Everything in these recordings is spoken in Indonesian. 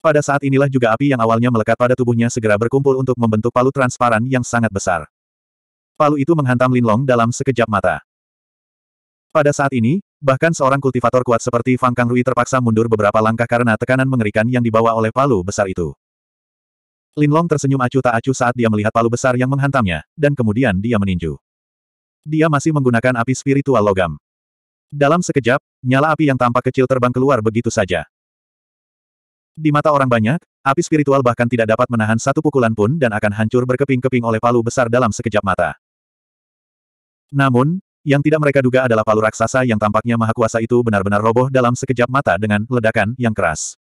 Pada saat inilah juga api yang awalnya melekat pada tubuhnya segera berkumpul untuk membentuk palu transparan yang sangat besar. Palu itu menghantam Linlong dalam sekejap mata. Pada saat ini, bahkan seorang kultivator kuat seperti Fang Kang Rui terpaksa mundur beberapa langkah karena tekanan mengerikan yang dibawa oleh palu besar itu. Linlong tersenyum acuh tak acuh saat dia melihat palu besar yang menghantamnya, dan kemudian dia meninju. Dia masih menggunakan api spiritual logam. Dalam sekejap, nyala api yang tampak kecil terbang keluar begitu saja. Di mata orang banyak, api spiritual bahkan tidak dapat menahan satu pukulan pun dan akan hancur berkeping-keping oleh palu besar dalam sekejap mata. Namun, yang tidak mereka duga adalah palu raksasa yang tampaknya maha kuasa itu benar-benar roboh dalam sekejap mata dengan ledakan yang keras.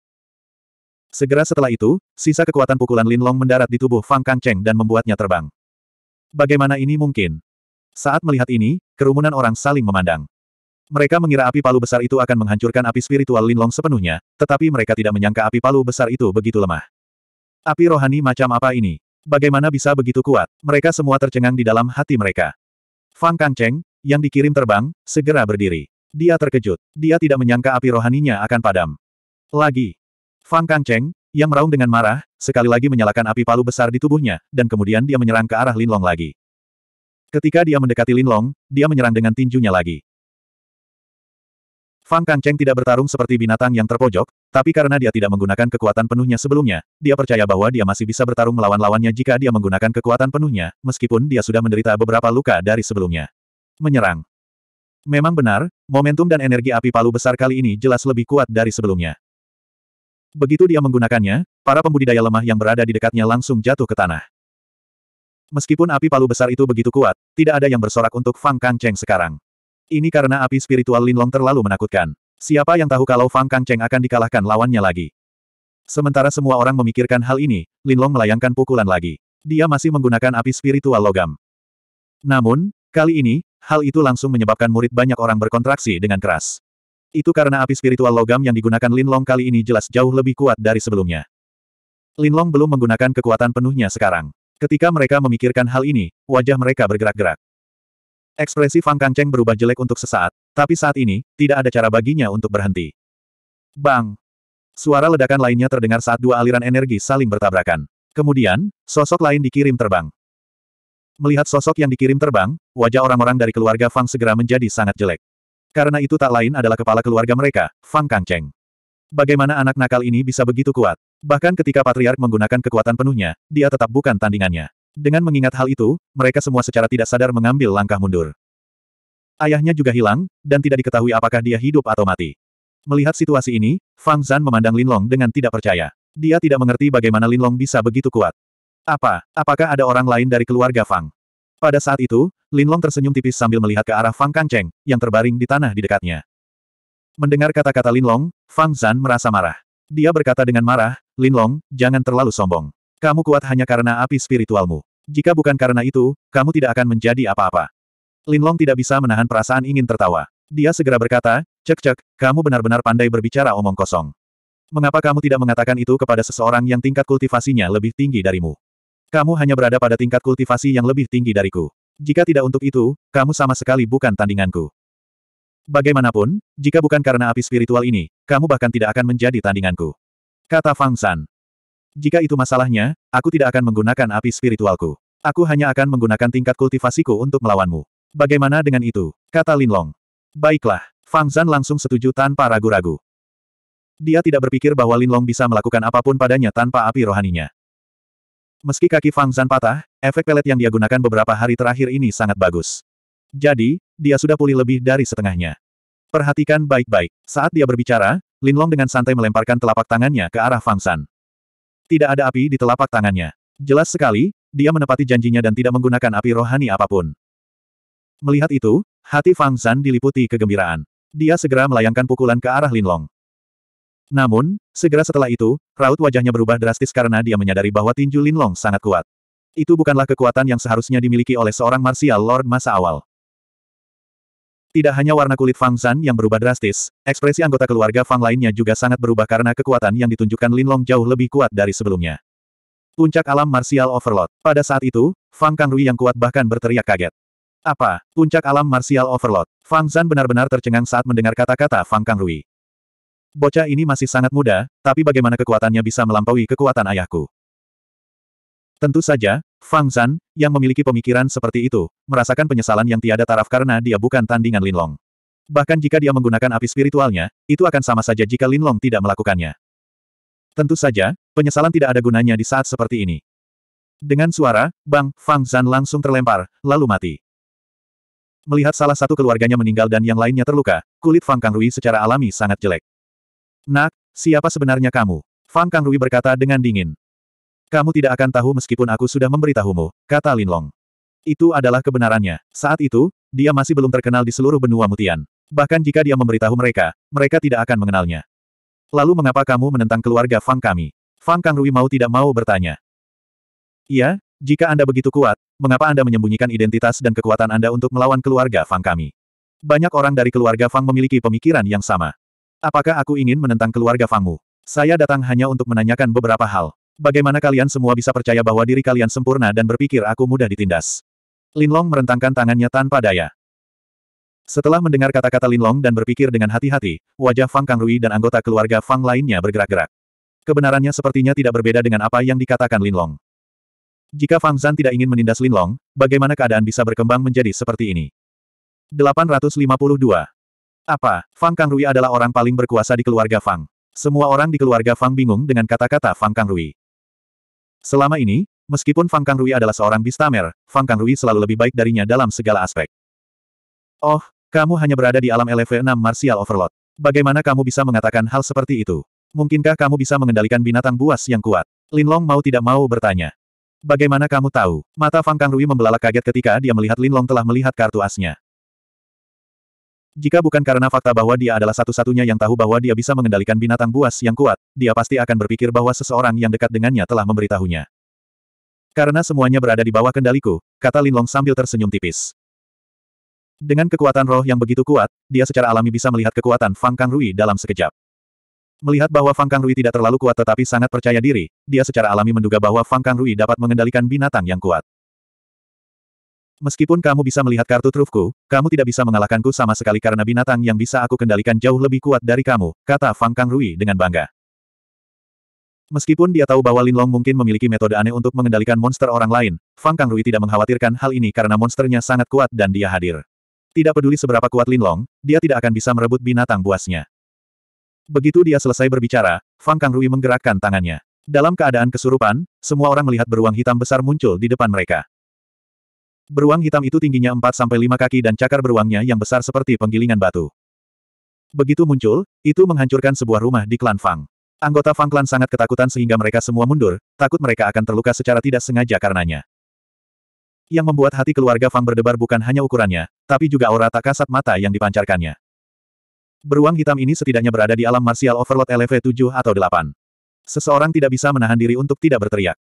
Segera setelah itu, sisa kekuatan pukulan Lin Long mendarat di tubuh Fang Kang Cheng dan membuatnya terbang. Bagaimana ini mungkin? Saat melihat ini, kerumunan orang saling memandang. Mereka mengira api palu besar itu akan menghancurkan api spiritual Linlong sepenuhnya, tetapi mereka tidak menyangka api palu besar itu begitu lemah. Api rohani macam apa ini? Bagaimana bisa begitu kuat? Mereka semua tercengang di dalam hati mereka. Fang Kang Cheng yang dikirim terbang, segera berdiri. Dia terkejut. Dia tidak menyangka api rohaninya akan padam. Lagi. Fang Kang Cheng yang meraung dengan marah, sekali lagi menyalakan api palu besar di tubuhnya, dan kemudian dia menyerang ke arah Linlong lagi. Ketika dia mendekati Linlong, dia menyerang dengan tinjunya lagi. Fang Kangcheng tidak bertarung seperti binatang yang terpojok, tapi karena dia tidak menggunakan kekuatan penuhnya sebelumnya, dia percaya bahwa dia masih bisa bertarung melawan lawannya jika dia menggunakan kekuatan penuhnya, meskipun dia sudah menderita beberapa luka dari sebelumnya. Menyerang. Memang benar, momentum dan energi api palu besar kali ini jelas lebih kuat dari sebelumnya. Begitu dia menggunakannya, para pembudidaya lemah yang berada di dekatnya langsung jatuh ke tanah. Meskipun api palu besar itu begitu kuat, tidak ada yang bersorak untuk Fang Kangcheng sekarang. Ini karena api spiritual Linlong terlalu menakutkan. Siapa yang tahu kalau Fang Kang Cheng akan dikalahkan lawannya lagi? Sementara semua orang memikirkan hal ini, Linlong melayangkan pukulan lagi. Dia masih menggunakan api spiritual logam. Namun, kali ini, hal itu langsung menyebabkan murid banyak orang berkontraksi dengan keras. Itu karena api spiritual logam yang digunakan Linlong kali ini jelas jauh lebih kuat dari sebelumnya. Linlong belum menggunakan kekuatan penuhnya sekarang. Ketika mereka memikirkan hal ini, wajah mereka bergerak-gerak. Ekspresi Fang Kangcheng berubah jelek untuk sesaat, tapi saat ini, tidak ada cara baginya untuk berhenti. Bang! Suara ledakan lainnya terdengar saat dua aliran energi saling bertabrakan. Kemudian, sosok lain dikirim terbang. Melihat sosok yang dikirim terbang, wajah orang-orang dari keluarga Fang segera menjadi sangat jelek. Karena itu tak lain adalah kepala keluarga mereka, Fang Kangcheng. Bagaimana anak nakal ini bisa begitu kuat? Bahkan ketika Patriark menggunakan kekuatan penuhnya, dia tetap bukan tandingannya. Dengan mengingat hal itu, mereka semua secara tidak sadar mengambil langkah mundur. Ayahnya juga hilang, dan tidak diketahui apakah dia hidup atau mati. Melihat situasi ini, Fang Zan memandang Lin Long dengan tidak percaya. Dia tidak mengerti bagaimana Lin Long bisa begitu kuat. Apa, apakah ada orang lain dari keluarga Fang? Pada saat itu, Lin Long tersenyum tipis sambil melihat ke arah Fang Kangcheng, yang terbaring di tanah di dekatnya. Mendengar kata-kata Lin Long, Fang Zan merasa marah. Dia berkata dengan marah, Lin Long, jangan terlalu sombong. Kamu kuat hanya karena api spiritualmu. Jika bukan karena itu, kamu tidak akan menjadi apa-apa. Linlong tidak bisa menahan perasaan ingin tertawa. Dia segera berkata, Cek-cek, kamu benar-benar pandai berbicara omong kosong. Mengapa kamu tidak mengatakan itu kepada seseorang yang tingkat kultivasinya lebih tinggi darimu? Kamu hanya berada pada tingkat kultivasi yang lebih tinggi dariku. Jika tidak untuk itu, kamu sama sekali bukan tandinganku. Bagaimanapun, jika bukan karena api spiritual ini, kamu bahkan tidak akan menjadi tandinganku. Kata Fang San. Jika itu masalahnya, aku tidak akan menggunakan api spiritualku. Aku hanya akan menggunakan tingkat kultivasiku untuk melawanmu. Bagaimana dengan itu? Kata Linlong. Baiklah. Fang Zan langsung setuju tanpa ragu-ragu. Dia tidak berpikir bahwa Linlong bisa melakukan apapun padanya tanpa api rohaninya. Meski kaki Fang Zan patah, efek pelet yang dia gunakan beberapa hari terakhir ini sangat bagus. Jadi, dia sudah pulih lebih dari setengahnya. Perhatikan baik-baik. Saat dia berbicara, Linlong dengan santai melemparkan telapak tangannya ke arah Fang Zan. Tidak ada api di telapak tangannya. Jelas sekali, dia menepati janjinya dan tidak menggunakan api rohani apapun. Melihat itu, hati Fang San diliputi kegembiraan. Dia segera melayangkan pukulan ke arah Linlong. Namun, segera setelah itu, raut wajahnya berubah drastis karena dia menyadari bahwa tinju Linlong sangat kuat. Itu bukanlah kekuatan yang seharusnya dimiliki oleh seorang martial lord masa awal. Tidak hanya warna kulit Fang Zan yang berubah drastis, ekspresi anggota keluarga Fang lainnya juga sangat berubah karena kekuatan yang ditunjukkan Linlong jauh lebih kuat dari sebelumnya. Puncak alam Martial overload. Pada saat itu, Fang Kangrui yang kuat bahkan berteriak kaget. Apa? Puncak alam Martial overload. Fang Zan benar-benar tercengang saat mendengar kata-kata Fang Kangrui. Bocah ini masih sangat muda, tapi bagaimana kekuatannya bisa melampaui kekuatan ayahku? Tentu saja, Fang Zhan, yang memiliki pemikiran seperti itu, merasakan penyesalan yang tiada taraf karena dia bukan tandingan Linlong. Bahkan jika dia menggunakan api spiritualnya, itu akan sama saja jika Linlong tidak melakukannya. Tentu saja, penyesalan tidak ada gunanya di saat seperti ini. Dengan suara, Bang, Fang Zhan langsung terlempar, lalu mati. Melihat salah satu keluarganya meninggal dan yang lainnya terluka, kulit Fang Kang Rui secara alami sangat jelek. Nak, siapa sebenarnya kamu? Fang Kang Rui berkata dengan dingin. Kamu tidak akan tahu meskipun aku sudah memberitahumu, kata Linlong. Itu adalah kebenarannya. Saat itu, dia masih belum terkenal di seluruh benua Mutian. Bahkan jika dia memberitahu mereka, mereka tidak akan mengenalnya. Lalu mengapa kamu menentang keluarga Fang kami? Fang Kang Rui mau tidak mau bertanya. Iya, jika Anda begitu kuat, mengapa Anda menyembunyikan identitas dan kekuatan Anda untuk melawan keluarga Fang kami? Banyak orang dari keluarga Fang memiliki pemikiran yang sama. Apakah aku ingin menentang keluarga Fangmu? Saya datang hanya untuk menanyakan beberapa hal. Bagaimana kalian semua bisa percaya bahwa diri kalian sempurna dan berpikir aku mudah ditindas? Linlong merentangkan tangannya tanpa daya. Setelah mendengar kata-kata Linlong dan berpikir dengan hati-hati, wajah Fang Kang Rui dan anggota keluarga Fang lainnya bergerak-gerak. Kebenarannya sepertinya tidak berbeda dengan apa yang dikatakan Linlong. Jika Fang Zan tidak ingin menindas Linlong, bagaimana keadaan bisa berkembang menjadi seperti ini? 852. Apa, Fang Kang Rui adalah orang paling berkuasa di keluarga Fang. Semua orang di keluarga Fang bingung dengan kata-kata Fang Kang Rui. Selama ini, meskipun Fang Kang Rui adalah seorang bistamer, Fang Kang Rui selalu lebih baik darinya dalam segala aspek. Oh, kamu hanya berada di alam LV6 Martial Overlord. Bagaimana kamu bisa mengatakan hal seperti itu? Mungkinkah kamu bisa mengendalikan binatang buas yang kuat? Lin Long mau tidak mau bertanya. Bagaimana kamu tahu? Mata Fang Kang Rui membelalak kaget ketika dia melihat Lin Long telah melihat kartu asnya. Jika bukan karena fakta bahwa dia adalah satu-satunya yang tahu bahwa dia bisa mengendalikan binatang buas yang kuat, dia pasti akan berpikir bahwa seseorang yang dekat dengannya telah memberitahunya. Karena semuanya berada di bawah kendaliku, kata Lin Long sambil tersenyum tipis. Dengan kekuatan roh yang begitu kuat, dia secara alami bisa melihat kekuatan Fang Kang Rui dalam sekejap. Melihat bahwa Fang Kang Rui tidak terlalu kuat tetapi sangat percaya diri, dia secara alami menduga bahwa Fang Kang Rui dapat mengendalikan binatang yang kuat. Meskipun kamu bisa melihat kartu trufku, kamu tidak bisa mengalahkanku sama sekali karena binatang yang bisa aku kendalikan jauh lebih kuat dari kamu, kata Fang Kang Rui dengan bangga. Meskipun dia tahu bahwa Linlong mungkin memiliki metode aneh untuk mengendalikan monster orang lain, Fang Kang Rui tidak mengkhawatirkan hal ini karena monsternya sangat kuat dan dia hadir. Tidak peduli seberapa kuat Linlong, dia tidak akan bisa merebut binatang buasnya. Begitu dia selesai berbicara, Fang Kang Rui menggerakkan tangannya. Dalam keadaan kesurupan, semua orang melihat beruang hitam besar muncul di depan mereka. Beruang hitam itu tingginya 4-5 kaki dan cakar beruangnya yang besar seperti penggilingan batu. Begitu muncul, itu menghancurkan sebuah rumah di klan Fang. Anggota Fang klan sangat ketakutan sehingga mereka semua mundur, takut mereka akan terluka secara tidak sengaja karenanya. Yang membuat hati keluarga Fang berdebar bukan hanya ukurannya, tapi juga aura tak kasat mata yang dipancarkannya. Beruang hitam ini setidaknya berada di alam martial overload LV 7 atau 8. Seseorang tidak bisa menahan diri untuk tidak berteriak.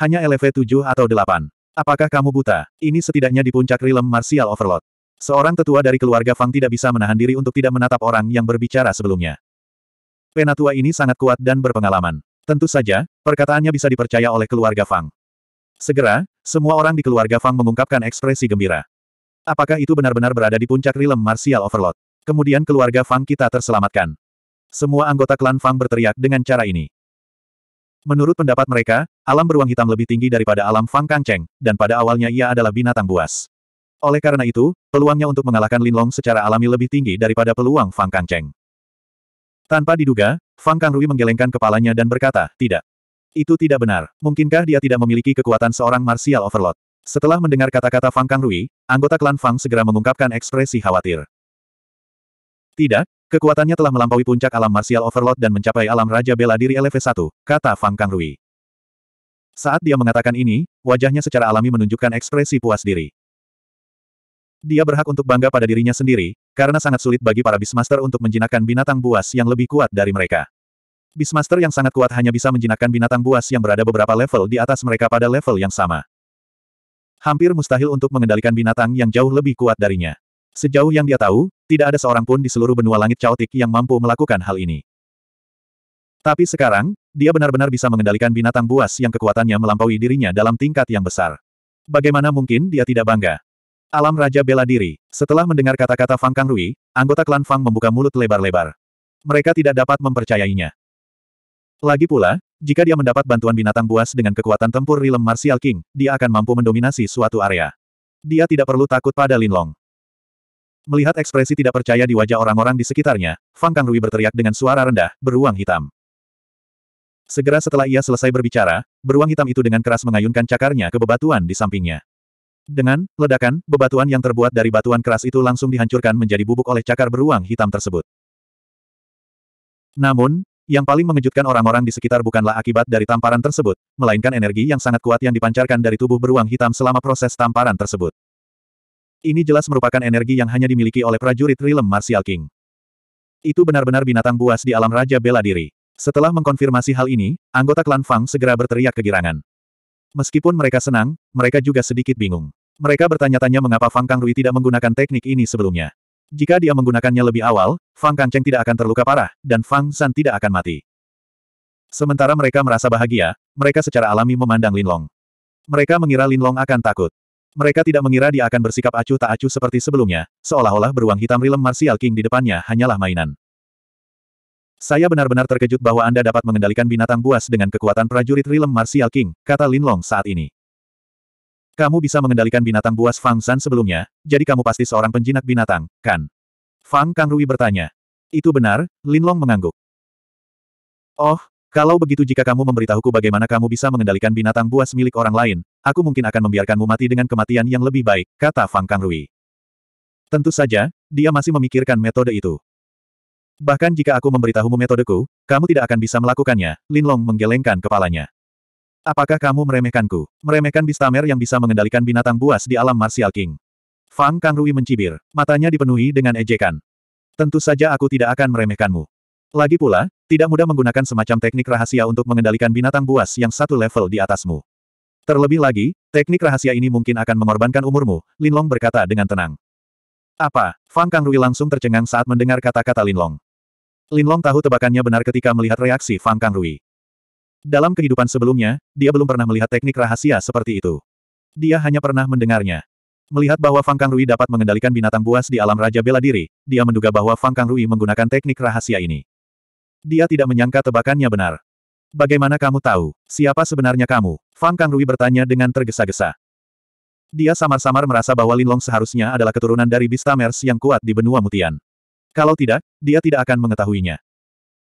Hanya LV 7 atau 8. Apakah kamu buta? Ini setidaknya di puncak rilem martial overload. Seorang tetua dari keluarga Fang tidak bisa menahan diri untuk tidak menatap orang yang berbicara sebelumnya. Penatua ini sangat kuat dan berpengalaman. Tentu saja, perkataannya bisa dipercaya oleh keluarga Fang. Segera, semua orang di keluarga Fang mengungkapkan ekspresi gembira. Apakah itu benar-benar berada di puncak rilem martial overload? Kemudian keluarga Fang kita terselamatkan. Semua anggota klan Fang berteriak dengan cara ini. Menurut pendapat mereka, alam beruang hitam lebih tinggi daripada alam Fang Kangcheng, dan pada awalnya ia adalah binatang buas. Oleh karena itu, peluangnya untuk mengalahkan Lin Long secara alami lebih tinggi daripada peluang Fang Kangcheng. Tanpa diduga, Fang Kangrui menggelengkan kepalanya dan berkata, tidak. Itu tidak benar. Mungkinkah dia tidak memiliki kekuatan seorang martial overload?" Setelah mendengar kata-kata Fang Kangrui, anggota klan Fang segera mengungkapkan ekspresi khawatir. Tidak, Kekuatannya telah melampaui puncak alam martial overload dan mencapai alam raja bela diri LV1, kata Fang Kang Rui. Saat dia mengatakan ini, wajahnya secara alami menunjukkan ekspresi puas diri. Dia berhak untuk bangga pada dirinya sendiri, karena sangat sulit bagi para Beastmaster untuk menjinakkan binatang buas yang lebih kuat dari mereka. Beastmaster yang sangat kuat hanya bisa menjinakkan binatang buas yang berada beberapa level di atas mereka pada level yang sama. Hampir mustahil untuk mengendalikan binatang yang jauh lebih kuat darinya. Sejauh yang dia tahu, tidak ada seorang pun di seluruh benua langit caotik yang mampu melakukan hal ini. Tapi sekarang, dia benar-benar bisa mengendalikan binatang buas yang kekuatannya melampaui dirinya dalam tingkat yang besar. Bagaimana mungkin dia tidak bangga? Alam Raja bela diri. Setelah mendengar kata-kata Fang Kang Rui, anggota klan Fang membuka mulut lebar-lebar. Mereka tidak dapat mempercayainya. Lagi pula, jika dia mendapat bantuan binatang buas dengan kekuatan tempur Rilem Martial King, dia akan mampu mendominasi suatu area. Dia tidak perlu takut pada Linlong. Melihat ekspresi tidak percaya di wajah orang-orang di sekitarnya, Fang Kang Rui berteriak dengan suara rendah, beruang hitam. Segera setelah ia selesai berbicara, beruang hitam itu dengan keras mengayunkan cakarnya ke bebatuan di sampingnya. Dengan ledakan, bebatuan yang terbuat dari batuan keras itu langsung dihancurkan menjadi bubuk oleh cakar beruang hitam tersebut. Namun, yang paling mengejutkan orang-orang di sekitar bukanlah akibat dari tamparan tersebut, melainkan energi yang sangat kuat yang dipancarkan dari tubuh beruang hitam selama proses tamparan tersebut. Ini jelas merupakan energi yang hanya dimiliki oleh prajurit Rilem Martial King. Itu benar-benar binatang buas di alam Raja Bela Diri. Setelah mengkonfirmasi hal ini, anggota klan Fang segera berteriak kegirangan. Meskipun mereka senang, mereka juga sedikit bingung. Mereka bertanya-tanya mengapa Fang Kang Rui tidak menggunakan teknik ini sebelumnya. Jika dia menggunakannya lebih awal, Fang Kang Cheng tidak akan terluka parah, dan Fang San tidak akan mati. Sementara mereka merasa bahagia, mereka secara alami memandang Lin Long. Mereka mengira Lin Long akan takut. Mereka tidak mengira dia akan bersikap acuh tak acuh seperti sebelumnya, seolah-olah beruang hitam rilem Martial King di depannya hanyalah mainan. Saya benar-benar terkejut bahwa Anda dapat mengendalikan binatang buas dengan kekuatan prajurit rilem Martial King, kata Lin Long saat ini. Kamu bisa mengendalikan binatang buas Fang San sebelumnya, jadi kamu pasti seorang penjinak binatang, kan? Fang Kang Rui bertanya. Itu benar, Lin Long mengangguk. Oh, kalau begitu jika kamu memberitahuku bagaimana kamu bisa mengendalikan binatang buas milik orang lain, aku mungkin akan membiarkanmu mati dengan kematian yang lebih baik, kata Fang Kang Rui. Tentu saja, dia masih memikirkan metode itu. Bahkan jika aku memberitahumu metodeku, kamu tidak akan bisa melakukannya, Linlong menggelengkan kepalanya. Apakah kamu meremehkanku? Meremehkan Bistamer yang bisa mengendalikan binatang buas di alam Martial King. Fang Kang Rui mencibir, matanya dipenuhi dengan ejekan. Tentu saja aku tidak akan meremehkanmu. Lagi pula, tidak mudah menggunakan semacam teknik rahasia untuk mengendalikan binatang buas yang satu level di atasmu. Terlebih lagi, teknik rahasia ini mungkin akan mengorbankan umurmu, Linlong berkata dengan tenang. Apa? Fang Kang Rui langsung tercengang saat mendengar kata-kata Linlong. Linlong tahu tebakannya benar ketika melihat reaksi Fang Kang Rui. Dalam kehidupan sebelumnya, dia belum pernah melihat teknik rahasia seperti itu. Dia hanya pernah mendengarnya. Melihat bahwa Fang Kang Rui dapat mengendalikan binatang buas di alam Raja Bela Diri, dia menduga bahwa Fang Kang Rui menggunakan teknik rahasia ini. Dia tidak menyangka tebakannya benar. Bagaimana kamu tahu, siapa sebenarnya kamu? Fang Kang Rui bertanya dengan tergesa-gesa. Dia samar-samar merasa bahwa Linlong seharusnya adalah keturunan dari Bistamers yang kuat di benua Mutian. Kalau tidak, dia tidak akan mengetahuinya.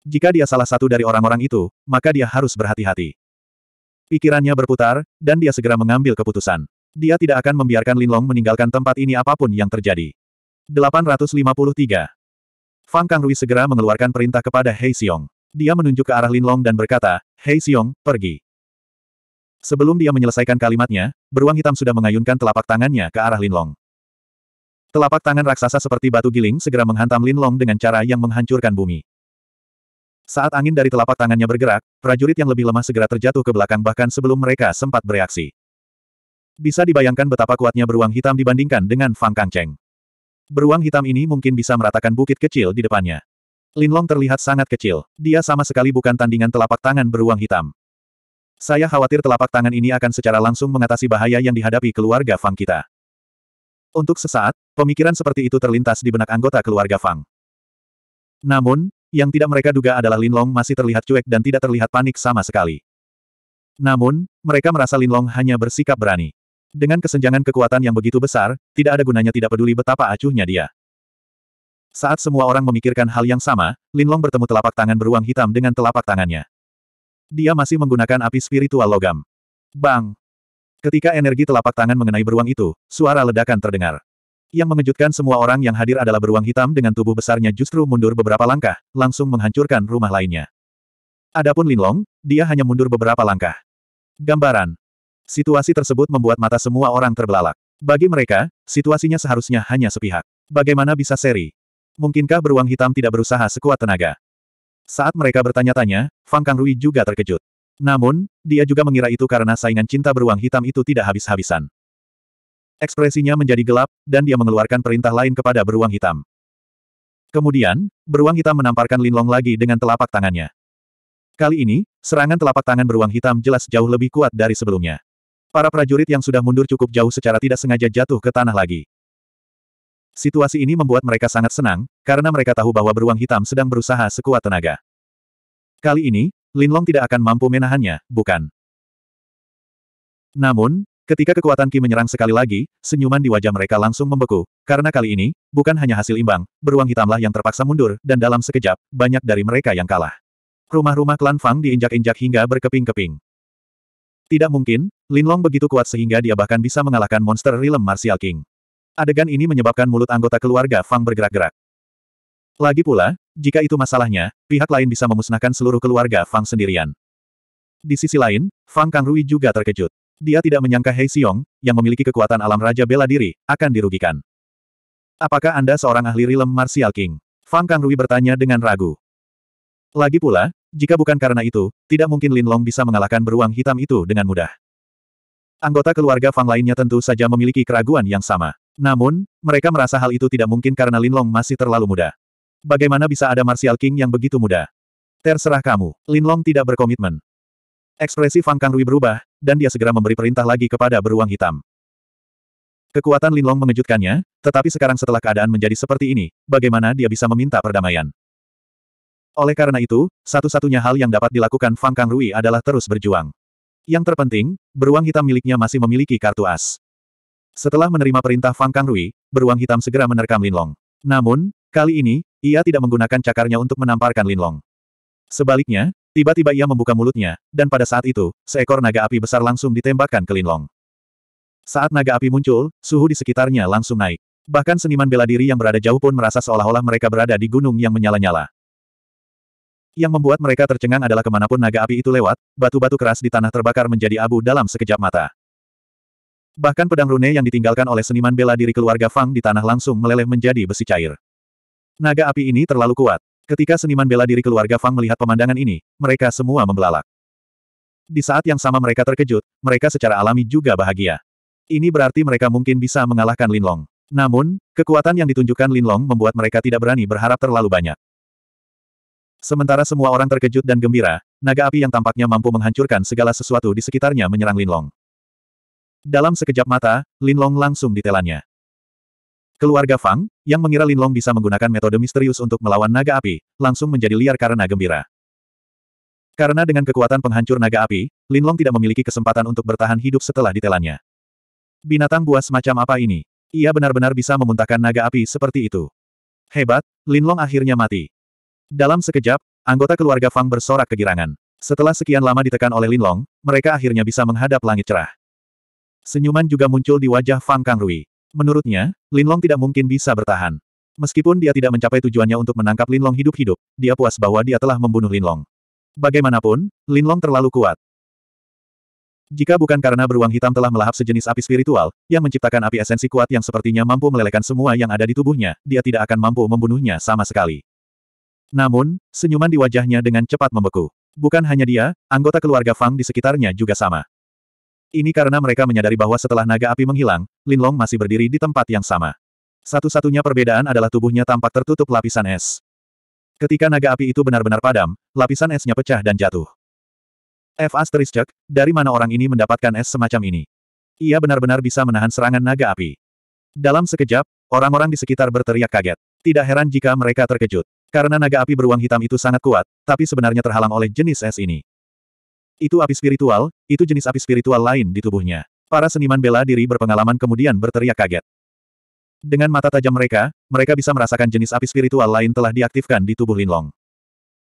Jika dia salah satu dari orang-orang itu, maka dia harus berhati-hati. Pikirannya berputar, dan dia segera mengambil keputusan. Dia tidak akan membiarkan Linlong meninggalkan tempat ini apapun yang terjadi. 853. Fang Kang Rui segera mengeluarkan perintah kepada Hei Xiong. Dia menunjuk ke arah Linlong dan berkata, Hei Xiong, pergi. Sebelum dia menyelesaikan kalimatnya, beruang hitam sudah mengayunkan telapak tangannya ke arah Linlong. Telapak tangan raksasa seperti batu giling segera menghantam Linlong dengan cara yang menghancurkan bumi. Saat angin dari telapak tangannya bergerak, prajurit yang lebih lemah segera terjatuh ke belakang bahkan sebelum mereka sempat bereaksi. Bisa dibayangkan betapa kuatnya beruang hitam dibandingkan dengan Fang Kangcheng. Beruang hitam ini mungkin bisa meratakan bukit kecil di depannya. Linlong terlihat sangat kecil. Dia sama sekali bukan tandingan telapak tangan beruang hitam. Saya khawatir telapak tangan ini akan secara langsung mengatasi bahaya yang dihadapi keluarga Fang kita. Untuk sesaat, pemikiran seperti itu terlintas di benak anggota keluarga Fang. Namun, yang tidak mereka duga adalah Linlong masih terlihat cuek dan tidak terlihat panik sama sekali. Namun, mereka merasa Linlong hanya bersikap berani. Dengan kesenjangan kekuatan yang begitu besar, tidak ada gunanya tidak peduli betapa acuhnya dia. Saat semua orang memikirkan hal yang sama, Linlong bertemu telapak tangan beruang hitam dengan telapak tangannya. Dia masih menggunakan api spiritual logam. Bang! Ketika energi telapak tangan mengenai beruang itu, suara ledakan terdengar. Yang mengejutkan semua orang yang hadir adalah beruang hitam dengan tubuh besarnya justru mundur beberapa langkah, langsung menghancurkan rumah lainnya. Adapun Linlong, dia hanya mundur beberapa langkah. Gambaran. Situasi tersebut membuat mata semua orang terbelalak. Bagi mereka, situasinya seharusnya hanya sepihak. Bagaimana bisa seri? Mungkinkah beruang hitam tidak berusaha sekuat tenaga? Saat mereka bertanya-tanya, Fang Kang Rui juga terkejut. Namun, dia juga mengira itu karena saingan cinta beruang hitam itu tidak habis-habisan. Ekspresinya menjadi gelap, dan dia mengeluarkan perintah lain kepada beruang hitam. Kemudian, beruang hitam menamparkan Linlong lagi dengan telapak tangannya. Kali ini, serangan telapak tangan beruang hitam jelas jauh lebih kuat dari sebelumnya. Para prajurit yang sudah mundur cukup jauh secara tidak sengaja jatuh ke tanah lagi. Situasi ini membuat mereka sangat senang, karena mereka tahu bahwa beruang hitam sedang berusaha sekuat tenaga. Kali ini, Linlong tidak akan mampu menahannya, bukan? Namun, ketika kekuatan Ki menyerang sekali lagi, senyuman di wajah mereka langsung membeku, karena kali ini, bukan hanya hasil imbang, beruang hitamlah yang terpaksa mundur, dan dalam sekejap, banyak dari mereka yang kalah. Rumah-rumah klan Fang diinjak-injak hingga berkeping-keping. Tidak mungkin, Linlong begitu kuat sehingga dia bahkan bisa mengalahkan monster Rilem Martial King. Adegan ini menyebabkan mulut anggota keluarga Fang bergerak-gerak. Lagi pula, jika itu masalahnya, pihak lain bisa memusnahkan seluruh keluarga Fang sendirian. Di sisi lain, Fang Kang Rui juga terkejut. Dia tidak menyangka Hei Xiong, yang memiliki kekuatan alam Raja Bela Diri, akan dirugikan. Apakah Anda seorang ahli rilem Martial King? Fang Kang Rui bertanya dengan ragu. Lagi pula, jika bukan karena itu, tidak mungkin Lin Long bisa mengalahkan beruang hitam itu dengan mudah. Anggota keluarga Fang lainnya tentu saja memiliki keraguan yang sama. Namun, mereka merasa hal itu tidak mungkin karena Linlong masih terlalu muda. Bagaimana bisa ada Martial King yang begitu muda? Terserah kamu, Linlong tidak berkomitmen. Ekspresi Fang Kang Rui berubah, dan dia segera memberi perintah lagi kepada beruang hitam. Kekuatan Linlong mengejutkannya, tetapi sekarang setelah keadaan menjadi seperti ini, bagaimana dia bisa meminta perdamaian? Oleh karena itu, satu-satunya hal yang dapat dilakukan Fang Kang Rui adalah terus berjuang. Yang terpenting, beruang hitam miliknya masih memiliki kartu as. Setelah menerima perintah Fang Kang Rui, beruang hitam segera menerkam Linlong. Namun, kali ini, ia tidak menggunakan cakarnya untuk menamparkan Linlong. Sebaliknya, tiba-tiba ia membuka mulutnya, dan pada saat itu, seekor naga api besar langsung ditembakkan ke Linlong. Saat naga api muncul, suhu di sekitarnya langsung naik. Bahkan seniman bela diri yang berada jauh pun merasa seolah-olah mereka berada di gunung yang menyala-nyala. Yang membuat mereka tercengang adalah kemanapun naga api itu lewat, batu-batu keras di tanah terbakar menjadi abu dalam sekejap mata. Bahkan pedang rune yang ditinggalkan oleh seniman bela diri keluarga Fang di tanah langsung meleleh menjadi besi cair. Naga api ini terlalu kuat. Ketika seniman bela diri keluarga Fang melihat pemandangan ini, mereka semua membelalak. Di saat yang sama mereka terkejut, mereka secara alami juga bahagia. Ini berarti mereka mungkin bisa mengalahkan Linlong. Namun, kekuatan yang ditunjukkan Linlong membuat mereka tidak berani berharap terlalu banyak. Sementara semua orang terkejut dan gembira, naga api yang tampaknya mampu menghancurkan segala sesuatu di sekitarnya menyerang Linlong. Dalam sekejap mata, Linlong langsung ditelannya. Keluarga Fang, yang mengira Linlong bisa menggunakan metode misterius untuk melawan naga api, langsung menjadi liar karena gembira. Karena dengan kekuatan penghancur naga api, Linlong tidak memiliki kesempatan untuk bertahan hidup setelah ditelannya. Binatang buas macam apa ini? Ia benar-benar bisa memuntahkan naga api seperti itu. Hebat, Linlong akhirnya mati. Dalam sekejap, anggota keluarga Fang bersorak kegirangan. Setelah sekian lama ditekan oleh Linlong, mereka akhirnya bisa menghadap langit cerah. Senyuman juga muncul di wajah Fang Kang Rui. Menurutnya, Lin Long tidak mungkin bisa bertahan. Meskipun dia tidak mencapai tujuannya untuk menangkap Lin Long hidup-hidup, dia puas bahwa dia telah membunuh Lin Long. Bagaimanapun, Lin Long terlalu kuat. Jika bukan karena beruang hitam telah melahap sejenis api spiritual, yang menciptakan api esensi kuat yang sepertinya mampu melelehkan semua yang ada di tubuhnya, dia tidak akan mampu membunuhnya sama sekali. Namun, senyuman di wajahnya dengan cepat membeku. Bukan hanya dia, anggota keluarga Fang di sekitarnya juga sama. Ini karena mereka menyadari bahwa setelah naga api menghilang, Lin Long masih berdiri di tempat yang sama. Satu-satunya perbedaan adalah tubuhnya tampak tertutup lapisan es. Ketika naga api itu benar-benar padam, lapisan esnya pecah dan jatuh. F. Asteriscek, dari mana orang ini mendapatkan es semacam ini? Ia benar-benar bisa menahan serangan naga api. Dalam sekejap, orang-orang di sekitar berteriak kaget. Tidak heran jika mereka terkejut. Karena naga api beruang hitam itu sangat kuat, tapi sebenarnya terhalang oleh jenis es ini. Itu api spiritual, itu jenis api spiritual lain di tubuhnya. Para seniman bela diri berpengalaman kemudian berteriak kaget. Dengan mata tajam mereka, mereka bisa merasakan jenis api spiritual lain telah diaktifkan di tubuh Linlong.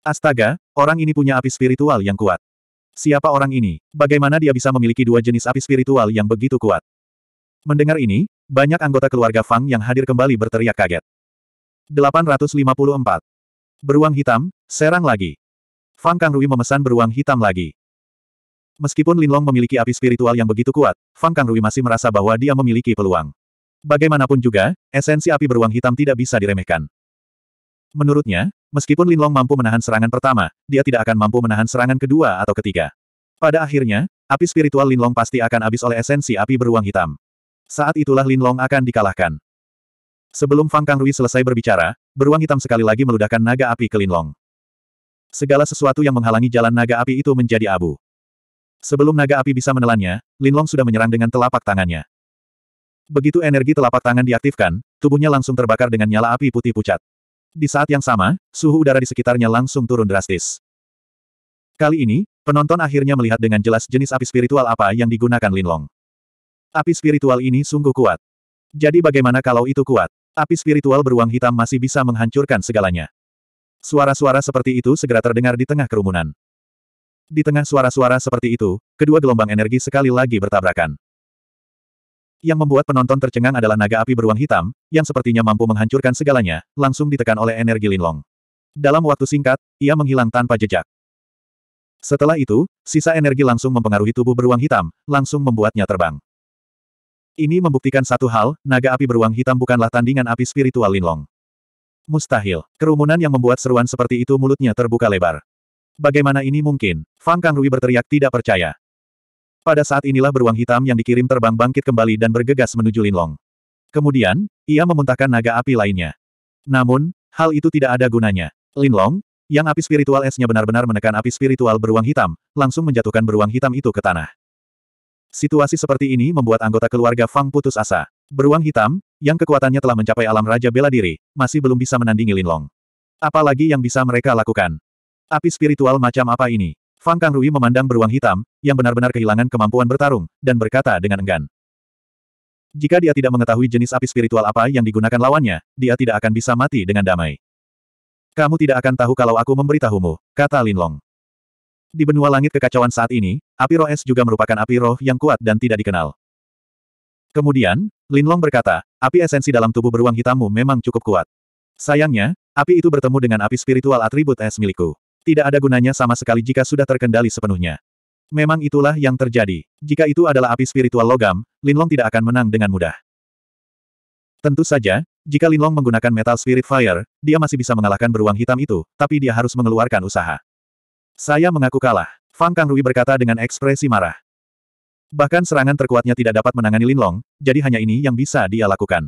Astaga, orang ini punya api spiritual yang kuat. Siapa orang ini? Bagaimana dia bisa memiliki dua jenis api spiritual yang begitu kuat? Mendengar ini, banyak anggota keluarga Fang yang hadir kembali berteriak kaget. 854. Beruang hitam, serang lagi. Fang Kang Rui memesan beruang hitam lagi. Meskipun Linlong memiliki api spiritual yang begitu kuat, Fang Rui masih merasa bahwa dia memiliki peluang. Bagaimanapun juga, esensi api beruang hitam tidak bisa diremehkan. Menurutnya, meskipun Linlong mampu menahan serangan pertama, dia tidak akan mampu menahan serangan kedua atau ketiga. Pada akhirnya, api spiritual Linlong pasti akan habis oleh esensi api beruang hitam. Saat itulah Linlong akan dikalahkan. Sebelum Fang Rui selesai berbicara, beruang hitam sekali lagi meludahkan naga api ke Linlong. Segala sesuatu yang menghalangi jalan naga api itu menjadi abu. Sebelum naga api bisa menelannya, Linlong sudah menyerang dengan telapak tangannya. Begitu energi telapak tangan diaktifkan, tubuhnya langsung terbakar dengan nyala api putih pucat. Di saat yang sama, suhu udara di sekitarnya langsung turun drastis. Kali ini, penonton akhirnya melihat dengan jelas jenis api spiritual apa yang digunakan Linlong. Api spiritual ini sungguh kuat. Jadi bagaimana kalau itu kuat? Api spiritual beruang hitam masih bisa menghancurkan segalanya. Suara-suara seperti itu segera terdengar di tengah kerumunan. Di tengah suara-suara seperti itu, kedua gelombang energi sekali lagi bertabrakan. Yang membuat penonton tercengang adalah naga api beruang hitam, yang sepertinya mampu menghancurkan segalanya, langsung ditekan oleh energi Linlong. Dalam waktu singkat, ia menghilang tanpa jejak. Setelah itu, sisa energi langsung mempengaruhi tubuh beruang hitam, langsung membuatnya terbang. Ini membuktikan satu hal, naga api beruang hitam bukanlah tandingan api spiritual Linlong. Mustahil. Kerumunan yang membuat seruan seperti itu mulutnya terbuka lebar. Bagaimana ini mungkin? Fang Kang Rui berteriak tidak percaya. Pada saat inilah beruang hitam yang dikirim terbang bangkit kembali dan bergegas menuju Linlong. Kemudian, ia memuntahkan naga api lainnya. Namun, hal itu tidak ada gunanya. Linlong, yang api spiritual esnya benar-benar menekan api spiritual beruang hitam, langsung menjatuhkan beruang hitam itu ke tanah. Situasi seperti ini membuat anggota keluarga Fang putus asa. Beruang hitam, yang kekuatannya telah mencapai alam Raja Bela Diri, masih belum bisa menandingi Linlong. Apalagi yang bisa mereka lakukan? Api spiritual macam apa ini? Fang Kang Rui memandang beruang hitam, yang benar-benar kehilangan kemampuan bertarung, dan berkata dengan enggan. Jika dia tidak mengetahui jenis api spiritual apa yang digunakan lawannya, dia tidak akan bisa mati dengan damai. Kamu tidak akan tahu kalau aku memberitahumu, kata Lin Long. Di benua langit kekacauan saat ini, api roh es juga merupakan api roh yang kuat dan tidak dikenal. Kemudian, Lin Long berkata, api esensi dalam tubuh beruang hitammu memang cukup kuat. Sayangnya, api itu bertemu dengan api spiritual atribut es milikku. Tidak ada gunanya sama sekali jika sudah terkendali sepenuhnya. Memang itulah yang terjadi. Jika itu adalah api spiritual logam, Linlong tidak akan menang dengan mudah. Tentu saja, jika Linlong menggunakan metal spirit fire, dia masih bisa mengalahkan beruang hitam itu, tapi dia harus mengeluarkan usaha. Saya mengaku kalah. Fang Kang Rui berkata dengan ekspresi marah. Bahkan serangan terkuatnya tidak dapat menangani Linlong, jadi hanya ini yang bisa dia lakukan.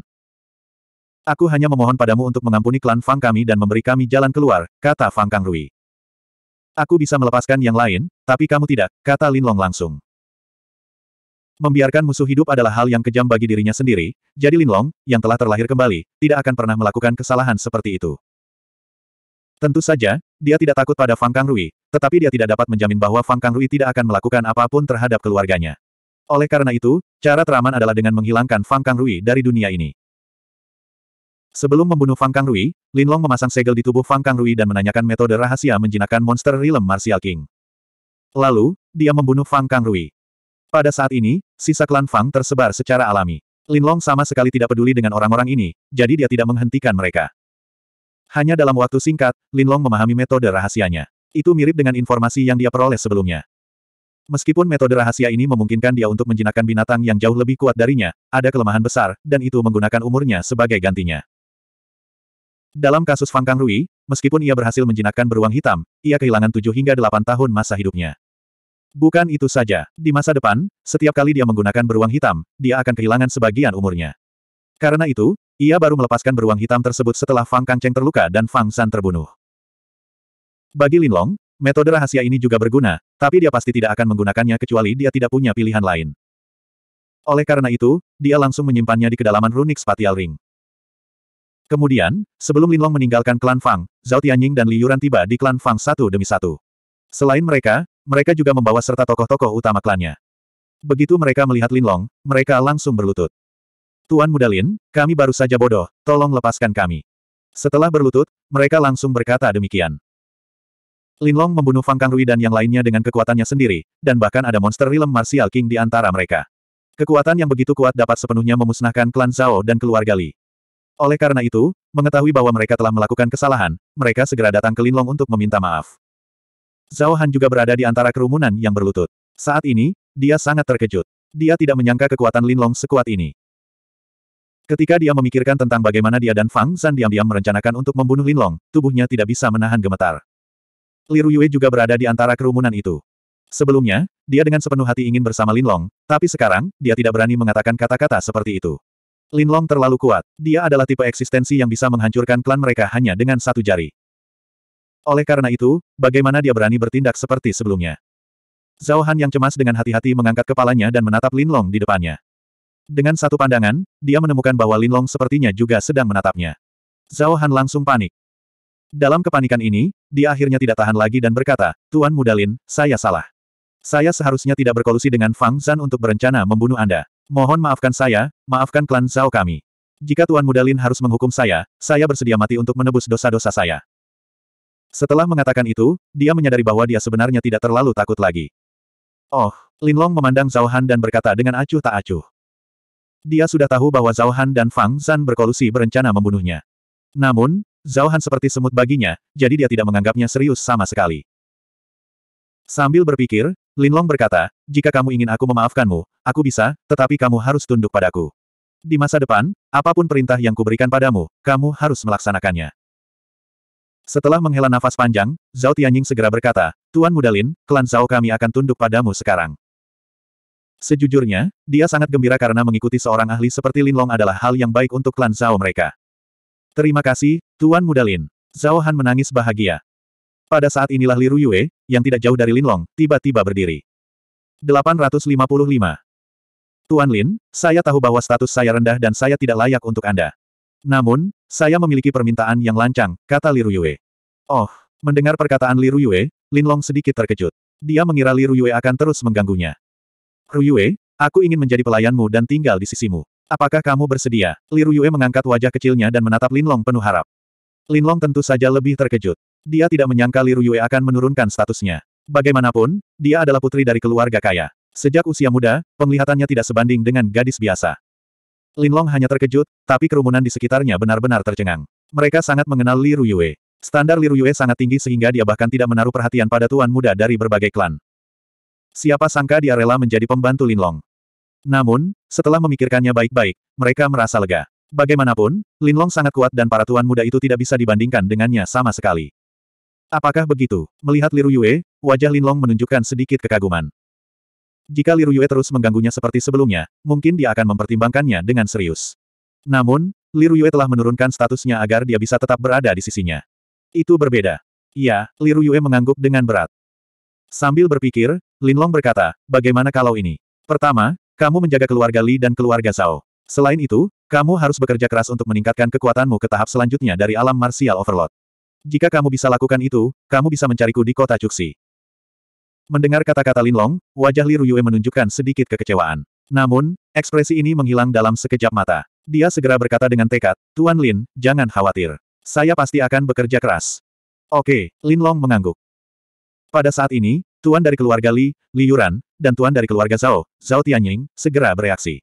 Aku hanya memohon padamu untuk mengampuni klan Fang kami dan memberi kami jalan keluar, kata Fang Kang Rui. Aku bisa melepaskan yang lain, tapi kamu tidak, kata Linlong langsung. Membiarkan musuh hidup adalah hal yang kejam bagi dirinya sendiri, jadi Linlong, yang telah terlahir kembali, tidak akan pernah melakukan kesalahan seperti itu. Tentu saja, dia tidak takut pada Fang Kang Rui, tetapi dia tidak dapat menjamin bahwa Fang Kang Rui tidak akan melakukan apapun terhadap keluarganya. Oleh karena itu, cara teraman adalah dengan menghilangkan Fang Kang Rui dari dunia ini. Sebelum membunuh Fang Kang Rui, Lin Long memasang segel di tubuh Fang Kang Rui dan menanyakan metode rahasia menjinakkan monster Realm Martial King. Lalu, dia membunuh Fang Kang Rui. Pada saat ini, sisa klan Fang tersebar secara alami. Lin Long sama sekali tidak peduli dengan orang-orang ini, jadi dia tidak menghentikan mereka. Hanya dalam waktu singkat, Lin Long memahami metode rahasianya. Itu mirip dengan informasi yang dia peroleh sebelumnya. Meskipun metode rahasia ini memungkinkan dia untuk menjinakkan binatang yang jauh lebih kuat darinya, ada kelemahan besar, dan itu menggunakan umurnya sebagai gantinya. Dalam kasus Fang Kang Rui, meskipun ia berhasil menjinakkan beruang hitam, ia kehilangan 7 hingga 8 tahun masa hidupnya. Bukan itu saja, di masa depan, setiap kali dia menggunakan beruang hitam, dia akan kehilangan sebagian umurnya. Karena itu, ia baru melepaskan beruang hitam tersebut setelah Fang Kang Cheng terluka dan Fang San terbunuh. Bagi Lin Long, metode rahasia ini juga berguna, tapi dia pasti tidak akan menggunakannya kecuali dia tidak punya pilihan lain. Oleh karena itu, dia langsung menyimpannya di kedalaman runik spatial ring. Kemudian, sebelum Linlong meninggalkan klan Fang, Zhao Tianying dan Li Yuran tiba di klan Fang satu demi satu. Selain mereka, mereka juga membawa serta tokoh-tokoh utama klannya. Begitu mereka melihat Linlong, mereka langsung berlutut. Tuan Muda Lin, kami baru saja bodoh, tolong lepaskan kami. Setelah berlutut, mereka langsung berkata demikian. Linlong membunuh Fang Kangrui dan yang lainnya dengan kekuatannya sendiri, dan bahkan ada monster realm Martial King di antara mereka. Kekuatan yang begitu kuat dapat sepenuhnya memusnahkan klan Zhao dan keluarga Li. Oleh karena itu, mengetahui bahwa mereka telah melakukan kesalahan, mereka segera datang ke Linlong untuk meminta maaf. Zhao Han juga berada di antara kerumunan yang berlutut. Saat ini, dia sangat terkejut. Dia tidak menyangka kekuatan Linlong sekuat ini. Ketika dia memikirkan tentang bagaimana dia dan Fang San diam-diam merencanakan untuk membunuh Linlong, tubuhnya tidak bisa menahan gemetar. Li Yue juga berada di antara kerumunan itu. Sebelumnya, dia dengan sepenuh hati ingin bersama Linlong, tapi sekarang, dia tidak berani mengatakan kata-kata seperti itu. Linlong terlalu kuat. Dia adalah tipe eksistensi yang bisa menghancurkan klan mereka hanya dengan satu jari. Oleh karena itu, bagaimana dia berani bertindak seperti sebelumnya? Zhao Han yang cemas dengan hati-hati mengangkat kepalanya dan menatap Linlong di depannya. Dengan satu pandangan, dia menemukan bahwa Linlong sepertinya juga sedang menatapnya. Zhao Han langsung panik. Dalam kepanikan ini, dia akhirnya tidak tahan lagi dan berkata, Tuan Mudalin, saya salah. Saya seharusnya tidak berkolusi dengan Fang Zan untuk berencana membunuh Anda. Mohon maafkan saya, maafkan klan Zhao kami. Jika Tuan Muda Lin harus menghukum saya, saya bersedia mati untuk menebus dosa-dosa saya. Setelah mengatakan itu, dia menyadari bahwa dia sebenarnya tidak terlalu takut lagi. Oh, Lin Long memandang Zhao Han dan berkata dengan acuh tak acuh. Dia sudah tahu bahwa Zhao Han dan Fang Zan berkolusi berencana membunuhnya. Namun, Zhao Han seperti semut baginya, jadi dia tidak menganggapnya serius sama sekali. Sambil berpikir, Linlong berkata, jika kamu ingin aku memaafkanmu, aku bisa, tetapi kamu harus tunduk padaku. Di masa depan, apapun perintah yang kuberikan padamu, kamu harus melaksanakannya. Setelah menghela nafas panjang, Zhao Tianying segera berkata, Tuan Muda Lin, klan Zhao kami akan tunduk padamu sekarang. Sejujurnya, dia sangat gembira karena mengikuti seorang ahli seperti Linlong adalah hal yang baik untuk klan Zhao mereka. Terima kasih, Tuan Muda Lin. Zhao Han menangis bahagia. Pada saat inilah Li Ruyue, yang tidak jauh dari Linlong, tiba-tiba berdiri. 855. Tuan Lin, saya tahu bahwa status saya rendah dan saya tidak layak untuk Anda. Namun, saya memiliki permintaan yang lancang, kata Li Ruyue. Oh, mendengar perkataan Ruyue, Yue, Linlong sedikit terkejut. Dia mengira Li Ruyue akan terus mengganggunya. Ruyue, aku ingin menjadi pelayanmu dan tinggal di sisimu. Apakah kamu bersedia? Li Ruyue mengangkat wajah kecilnya dan menatap Linlong penuh harap. Linlong tentu saja lebih terkejut. Dia tidak menyangka Li Ruyue akan menurunkan statusnya. Bagaimanapun, dia adalah putri dari keluarga kaya. Sejak usia muda, penglihatannya tidak sebanding dengan gadis biasa. Linlong hanya terkejut, tapi kerumunan di sekitarnya benar-benar tercengang. Mereka sangat mengenal Li Ruyue. Standar Li Ruyue sangat tinggi sehingga dia bahkan tidak menaruh perhatian pada tuan muda dari berbagai klan. Siapa sangka dia rela menjadi pembantu Linlong. Namun, setelah memikirkannya baik-baik, mereka merasa lega. Bagaimanapun, Linlong sangat kuat dan para tuan muda itu tidak bisa dibandingkan dengannya sama sekali. Apakah begitu? Melihat Liru Yue, wajah Linlong menunjukkan sedikit kekaguman. Jika Liru Yue terus mengganggunya seperti sebelumnya, mungkin dia akan mempertimbangkannya dengan serius. Namun, Liru Yue telah menurunkan statusnya agar dia bisa tetap berada di sisinya. Itu berbeda. Iya, Liru Yue mengangguk dengan berat. Sambil berpikir, Linlong berkata, bagaimana kalau ini? Pertama, kamu menjaga keluarga Li dan keluarga Zhao. Selain itu, kamu harus bekerja keras untuk meningkatkan kekuatanmu ke tahap selanjutnya dari alam Martial overload. Jika kamu bisa lakukan itu, kamu bisa mencariku di kota Cuxi. Mendengar kata-kata Lin Long, wajah Li Ruyue menunjukkan sedikit kekecewaan. Namun, ekspresi ini menghilang dalam sekejap mata. Dia segera berkata dengan tekad, Tuan Lin, jangan khawatir. Saya pasti akan bekerja keras. Oke, Lin Long mengangguk. Pada saat ini, Tuan dari keluarga Li, Li Yuran, dan Tuan dari keluarga Zhao, Zhao Tianying, segera bereaksi.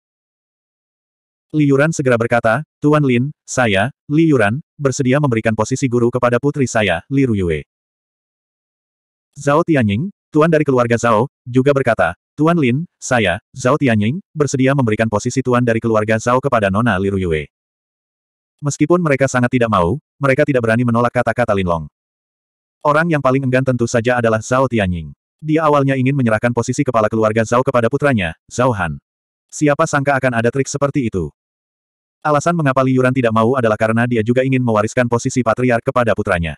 Li Yuran segera berkata, Tuan Lin, saya, Li Yuran, bersedia memberikan posisi guru kepada putri saya, Li Ruyue. Zhao Tianying, Tuan dari keluarga Zhao, juga berkata, Tuan Lin, saya, Zhao Tianying, bersedia memberikan posisi Tuan dari keluarga Zhao kepada Nona Li Ruyue. Meskipun mereka sangat tidak mau, mereka tidak berani menolak kata-kata Lin Long. Orang yang paling enggan tentu saja adalah Zhao Tianying. Dia awalnya ingin menyerahkan posisi kepala keluarga Zhao kepada putranya, Zhao Han. Siapa sangka akan ada trik seperti itu? Alasan mengapa Li Yuran tidak mau adalah karena dia juga ingin mewariskan posisi patriark kepada putranya.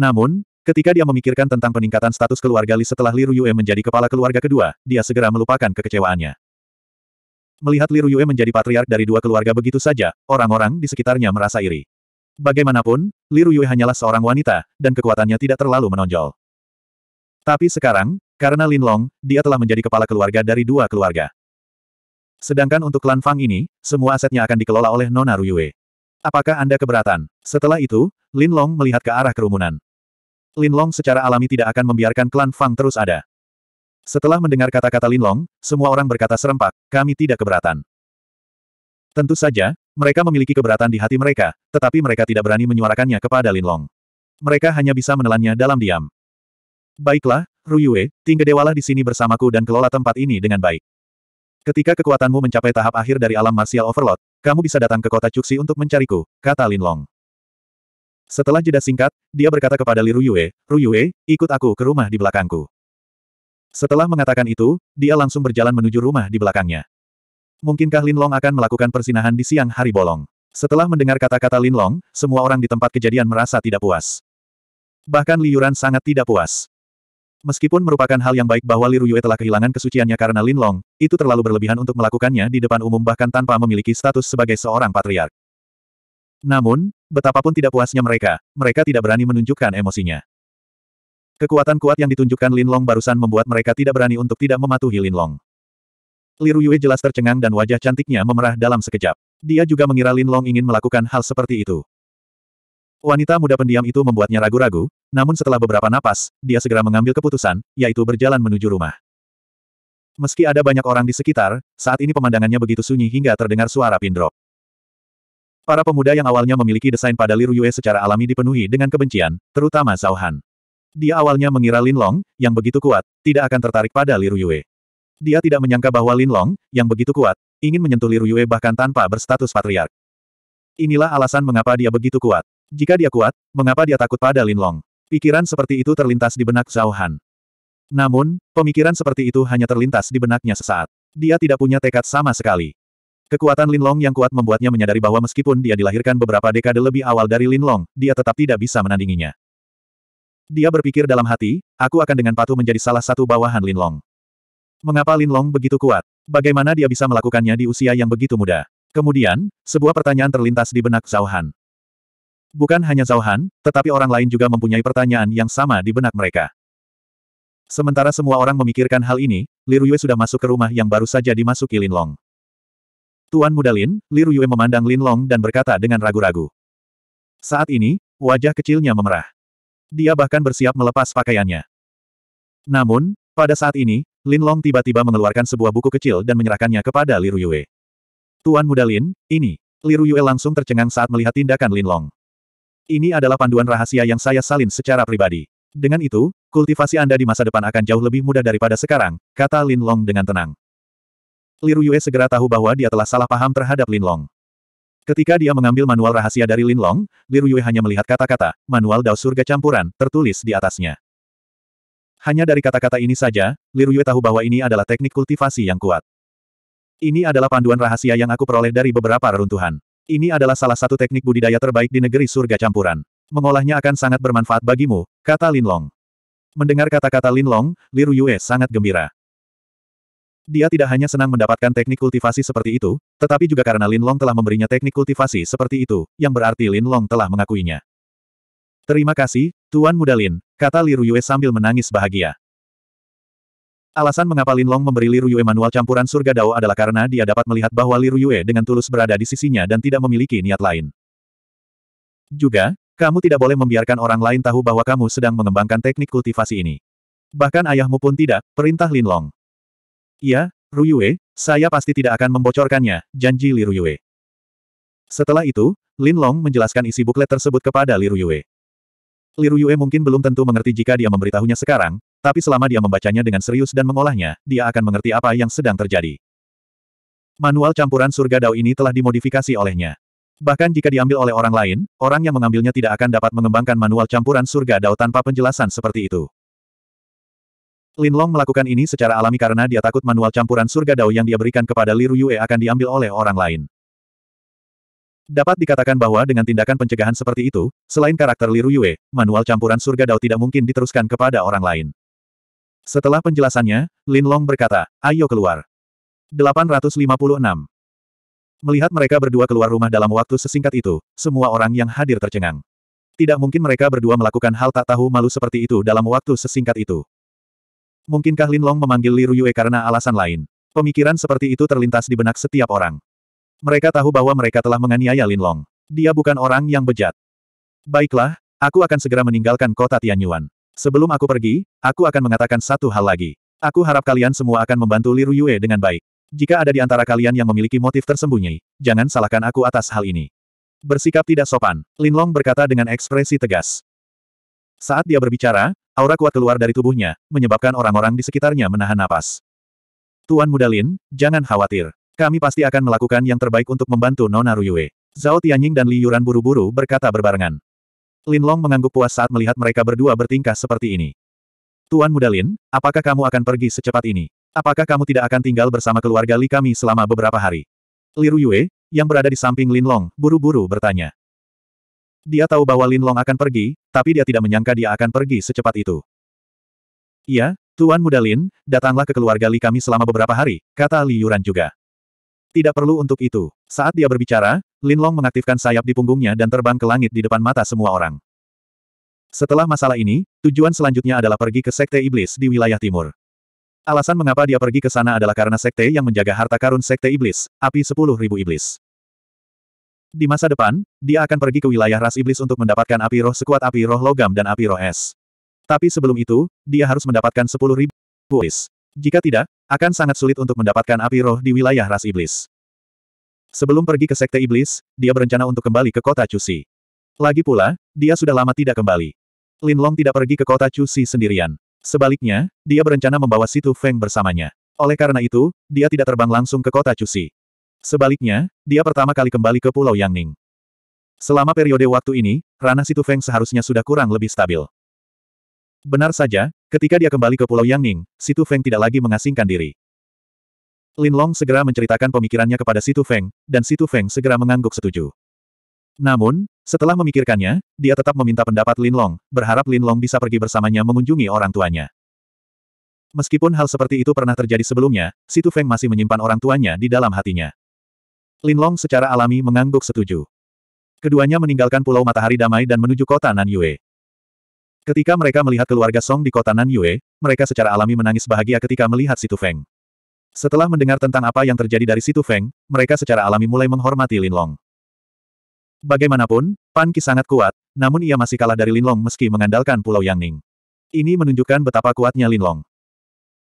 Namun, ketika dia memikirkan tentang peningkatan status keluarga Li setelah Li Ruyue menjadi kepala keluarga kedua, dia segera melupakan kekecewaannya. Melihat Li Ruyue menjadi patriark dari dua keluarga begitu saja, orang-orang di sekitarnya merasa iri. Bagaimanapun, Li Ruyue hanyalah seorang wanita, dan kekuatannya tidak terlalu menonjol. Tapi sekarang, karena Lin Long, dia telah menjadi kepala keluarga dari dua keluarga. Sedangkan untuk Klan Fang ini, semua asetnya akan dikelola oleh Nona Ruyue. Apakah Anda keberatan? Setelah itu, Lin Long melihat ke arah kerumunan. Lin Long secara alami tidak akan membiarkan klan Fang terus ada. Setelah mendengar kata-kata Lin Long, semua orang berkata serempak, kami tidak keberatan. Tentu saja, mereka memiliki keberatan di hati mereka, tetapi mereka tidak berani menyuarakannya kepada Lin Long. Mereka hanya bisa menelannya dalam diam. Baiklah, Ruyue, dewalah di sini bersamaku dan kelola tempat ini dengan baik. Ketika kekuatanmu mencapai tahap akhir dari alam martial overload, kamu bisa datang ke kota Cuxi untuk mencariku, kata Lin Long. Setelah jeda singkat, dia berkata kepada Li Ruyue, Ruyue, ikut aku ke rumah di belakangku. Setelah mengatakan itu, dia langsung berjalan menuju rumah di belakangnya. Mungkinkah Lin Long akan melakukan persinahan di siang hari bolong? Setelah mendengar kata-kata Lin Long, semua orang di tempat kejadian merasa tidak puas. Bahkan Li Yuran sangat tidak puas. Meskipun merupakan hal yang baik bahwa Li Ruyue telah kehilangan kesuciannya karena Lin Long, itu terlalu berlebihan untuk melakukannya di depan umum bahkan tanpa memiliki status sebagai seorang patriark. Namun, betapapun tidak puasnya mereka, mereka tidak berani menunjukkan emosinya. Kekuatan kuat yang ditunjukkan Lin Long barusan membuat mereka tidak berani untuk tidak mematuhi Lin Long. Li Ruyue jelas tercengang dan wajah cantiknya memerah dalam sekejap. Dia juga mengira Lin Long ingin melakukan hal seperti itu. Wanita muda pendiam itu membuatnya ragu-ragu, namun setelah beberapa napas, dia segera mengambil keputusan, yaitu berjalan menuju rumah. Meski ada banyak orang di sekitar, saat ini pemandangannya begitu sunyi hingga terdengar suara pindrop. Para pemuda yang awalnya memiliki desain pada Liru Yue secara alami dipenuhi dengan kebencian, terutama Zhao Han. Dia awalnya mengira Lin Long, yang begitu kuat, tidak akan tertarik pada Liru Yue. Dia tidak menyangka bahwa Lin Long, yang begitu kuat, ingin menyentuh Liru Yue bahkan tanpa berstatus patriark. Inilah alasan mengapa dia begitu kuat. Jika dia kuat, mengapa dia takut pada Linlong? Pikiran seperti itu terlintas di benak Zhao Han. Namun, pemikiran seperti itu hanya terlintas di benaknya sesaat. Dia tidak punya tekad sama sekali. Kekuatan Linlong yang kuat membuatnya menyadari bahwa meskipun dia dilahirkan beberapa dekade lebih awal dari Linlong, dia tetap tidak bisa menandinginya. Dia berpikir dalam hati, aku akan dengan patuh menjadi salah satu bawahan Linlong. Mengapa Linlong begitu kuat? Bagaimana dia bisa melakukannya di usia yang begitu muda? Kemudian, sebuah pertanyaan terlintas di benak Zhao Han. Bukan hanya Zhao Han, tetapi orang lain juga mempunyai pertanyaan yang sama di benak mereka. Sementara semua orang memikirkan hal ini, Li Ruyue sudah masuk ke rumah yang baru saja dimasuki Lin Long. Tuan Muda Lin, Li Ruyue memandang Lin Long dan berkata dengan ragu-ragu. Saat ini, wajah kecilnya memerah. Dia bahkan bersiap melepas pakaiannya. Namun, pada saat ini, Lin Long tiba-tiba mengeluarkan sebuah buku kecil dan menyerahkannya kepada Li Ruyue. Tuan Muda Lin, ini. Li Ruyue langsung tercengang saat melihat tindakan Lin Long. Ini adalah panduan rahasia yang saya salin secara pribadi. Dengan itu, kultivasi Anda di masa depan akan jauh lebih mudah daripada sekarang, kata Lin Long dengan tenang. Liru Yue segera tahu bahwa dia telah salah paham terhadap Lin Long. Ketika dia mengambil manual rahasia dari Lin Long, Liru Yue hanya melihat kata-kata, manual Dao Surga Campuran, tertulis di atasnya. Hanya dari kata-kata ini saja, Liru Yue tahu bahwa ini adalah teknik kultivasi yang kuat. Ini adalah panduan rahasia yang aku peroleh dari beberapa reruntuhan. Ini adalah salah satu teknik budidaya terbaik di negeri surga campuran. Mengolahnya akan sangat bermanfaat bagimu, kata Lin Long. Mendengar kata-kata Lin Long, Li Yue sangat gembira. Dia tidak hanya senang mendapatkan teknik kultivasi seperti itu, tetapi juga karena Lin Long telah memberinya teknik kultivasi seperti itu, yang berarti Lin Long telah mengakuinya. Terima kasih, Tuan Muda Lin, kata Li Yue sambil menangis bahagia. Alasan mengapa Lin Long memberi Li Ruyue manual campuran surga Dao adalah karena dia dapat melihat bahwa Li Ruyue dengan tulus berada di sisinya dan tidak memiliki niat lain. Juga, kamu tidak boleh membiarkan orang lain tahu bahwa kamu sedang mengembangkan teknik kultivasi ini. Bahkan ayahmu pun tidak, perintah Lin Long. Iya, Ruyue, saya pasti tidak akan membocorkannya, janji Li Ruyue. Setelah itu, Lin Long menjelaskan isi buklet tersebut kepada Li Ruyue. Li Ruyue mungkin belum tentu mengerti jika dia memberitahunya sekarang, tapi selama dia membacanya dengan serius dan mengolahnya, dia akan mengerti apa yang sedang terjadi. Manual campuran surga Dao ini telah dimodifikasi olehnya. Bahkan jika diambil oleh orang lain, orang yang mengambilnya tidak akan dapat mengembangkan manual campuran surga Dao tanpa penjelasan seperti itu. Lin Long melakukan ini secara alami karena dia takut manual campuran surga Dao yang dia berikan kepada Li Ruyue akan diambil oleh orang lain. Dapat dikatakan bahwa dengan tindakan pencegahan seperti itu, selain karakter Li Ruyue, manual campuran surga Dao tidak mungkin diteruskan kepada orang lain. Setelah penjelasannya, Lin Long berkata, ayo keluar. 856. Melihat mereka berdua keluar rumah dalam waktu sesingkat itu, semua orang yang hadir tercengang. Tidak mungkin mereka berdua melakukan hal tak tahu malu seperti itu dalam waktu sesingkat itu. Mungkinkah Lin Long memanggil Li Ruyue karena alasan lain? Pemikiran seperti itu terlintas di benak setiap orang. Mereka tahu bahwa mereka telah menganiaya Lin Long. Dia bukan orang yang bejat. Baiklah, aku akan segera meninggalkan kota Tianyuan. Sebelum aku pergi, aku akan mengatakan satu hal lagi. Aku harap kalian semua akan membantu Liru Yue dengan baik. Jika ada di antara kalian yang memiliki motif tersembunyi, jangan salahkan aku atas hal ini. Bersikap tidak sopan, Lin Long berkata dengan ekspresi tegas. Saat dia berbicara, aura kuat keluar dari tubuhnya, menyebabkan orang-orang di sekitarnya menahan napas. Tuan Muda Lin, jangan khawatir. Kami pasti akan melakukan yang terbaik untuk membantu Nona Ruyue. Zhao Tianying dan Li Yuran buru-buru berkata berbarengan. Lin Long mengangguk puas saat melihat mereka berdua bertingkah seperti ini. Tuan Muda Lin, apakah kamu akan pergi secepat ini? Apakah kamu tidak akan tinggal bersama keluarga Li kami selama beberapa hari? Li Ruyue, yang berada di samping Lin Long, buru-buru bertanya. Dia tahu bahwa Lin Long akan pergi, tapi dia tidak menyangka dia akan pergi secepat itu. Iya, Tuan Muda Lin, datanglah ke keluarga Li kami selama beberapa hari, kata Li Yuran juga. Tidak perlu untuk itu. Saat dia berbicara, Lin Long mengaktifkan sayap di punggungnya dan terbang ke langit di depan mata semua orang. Setelah masalah ini, tujuan selanjutnya adalah pergi ke Sekte Iblis di wilayah timur. Alasan mengapa dia pergi ke sana adalah karena Sekte yang menjaga harta karun Sekte Iblis, api 10.000 Iblis. Di masa depan, dia akan pergi ke wilayah ras Iblis untuk mendapatkan api roh sekuat api roh logam dan api roh es. Tapi sebelum itu, dia harus mendapatkan 10.000 Iblis. Jika tidak, akan sangat sulit untuk mendapatkan api roh di wilayah ras iblis. Sebelum pergi ke Sekte Iblis, dia berencana untuk kembali ke kota Cusi. Lagi pula, dia sudah lama tidak kembali. Lin Long tidak pergi ke kota Cusi sendirian. Sebaliknya, dia berencana membawa Situ Feng bersamanya. Oleh karena itu, dia tidak terbang langsung ke kota Cusi. Sebaliknya, dia pertama kali kembali ke Pulau Yangning. Selama periode waktu ini, ranah Situ Feng seharusnya sudah kurang lebih stabil. Benar saja, Ketika dia kembali ke Pulau Yangning, Situ Feng tidak lagi mengasingkan diri. Lin Long segera menceritakan pemikirannya kepada Situ Feng, dan Situ Feng segera mengangguk setuju. Namun, setelah memikirkannya, dia tetap meminta pendapat Lin Long, berharap Lin Long bisa pergi bersamanya mengunjungi orang tuanya. Meskipun hal seperti itu pernah terjadi sebelumnya, Situ Feng masih menyimpan orang tuanya di dalam hatinya. Lin Long secara alami mengangguk setuju. Keduanya meninggalkan Pulau Matahari Damai dan menuju kota Nan Yue. Ketika mereka melihat keluarga Song di kota Nan Yue, mereka secara alami menangis bahagia ketika melihat Situ Feng. Setelah mendengar tentang apa yang terjadi dari Situ Feng, mereka secara alami mulai menghormati Lin Long. Bagaimanapun, Pan Qi sangat kuat, namun ia masih kalah dari Lin Long meski mengandalkan Pulau Yangning. Ini menunjukkan betapa kuatnya Lin Long.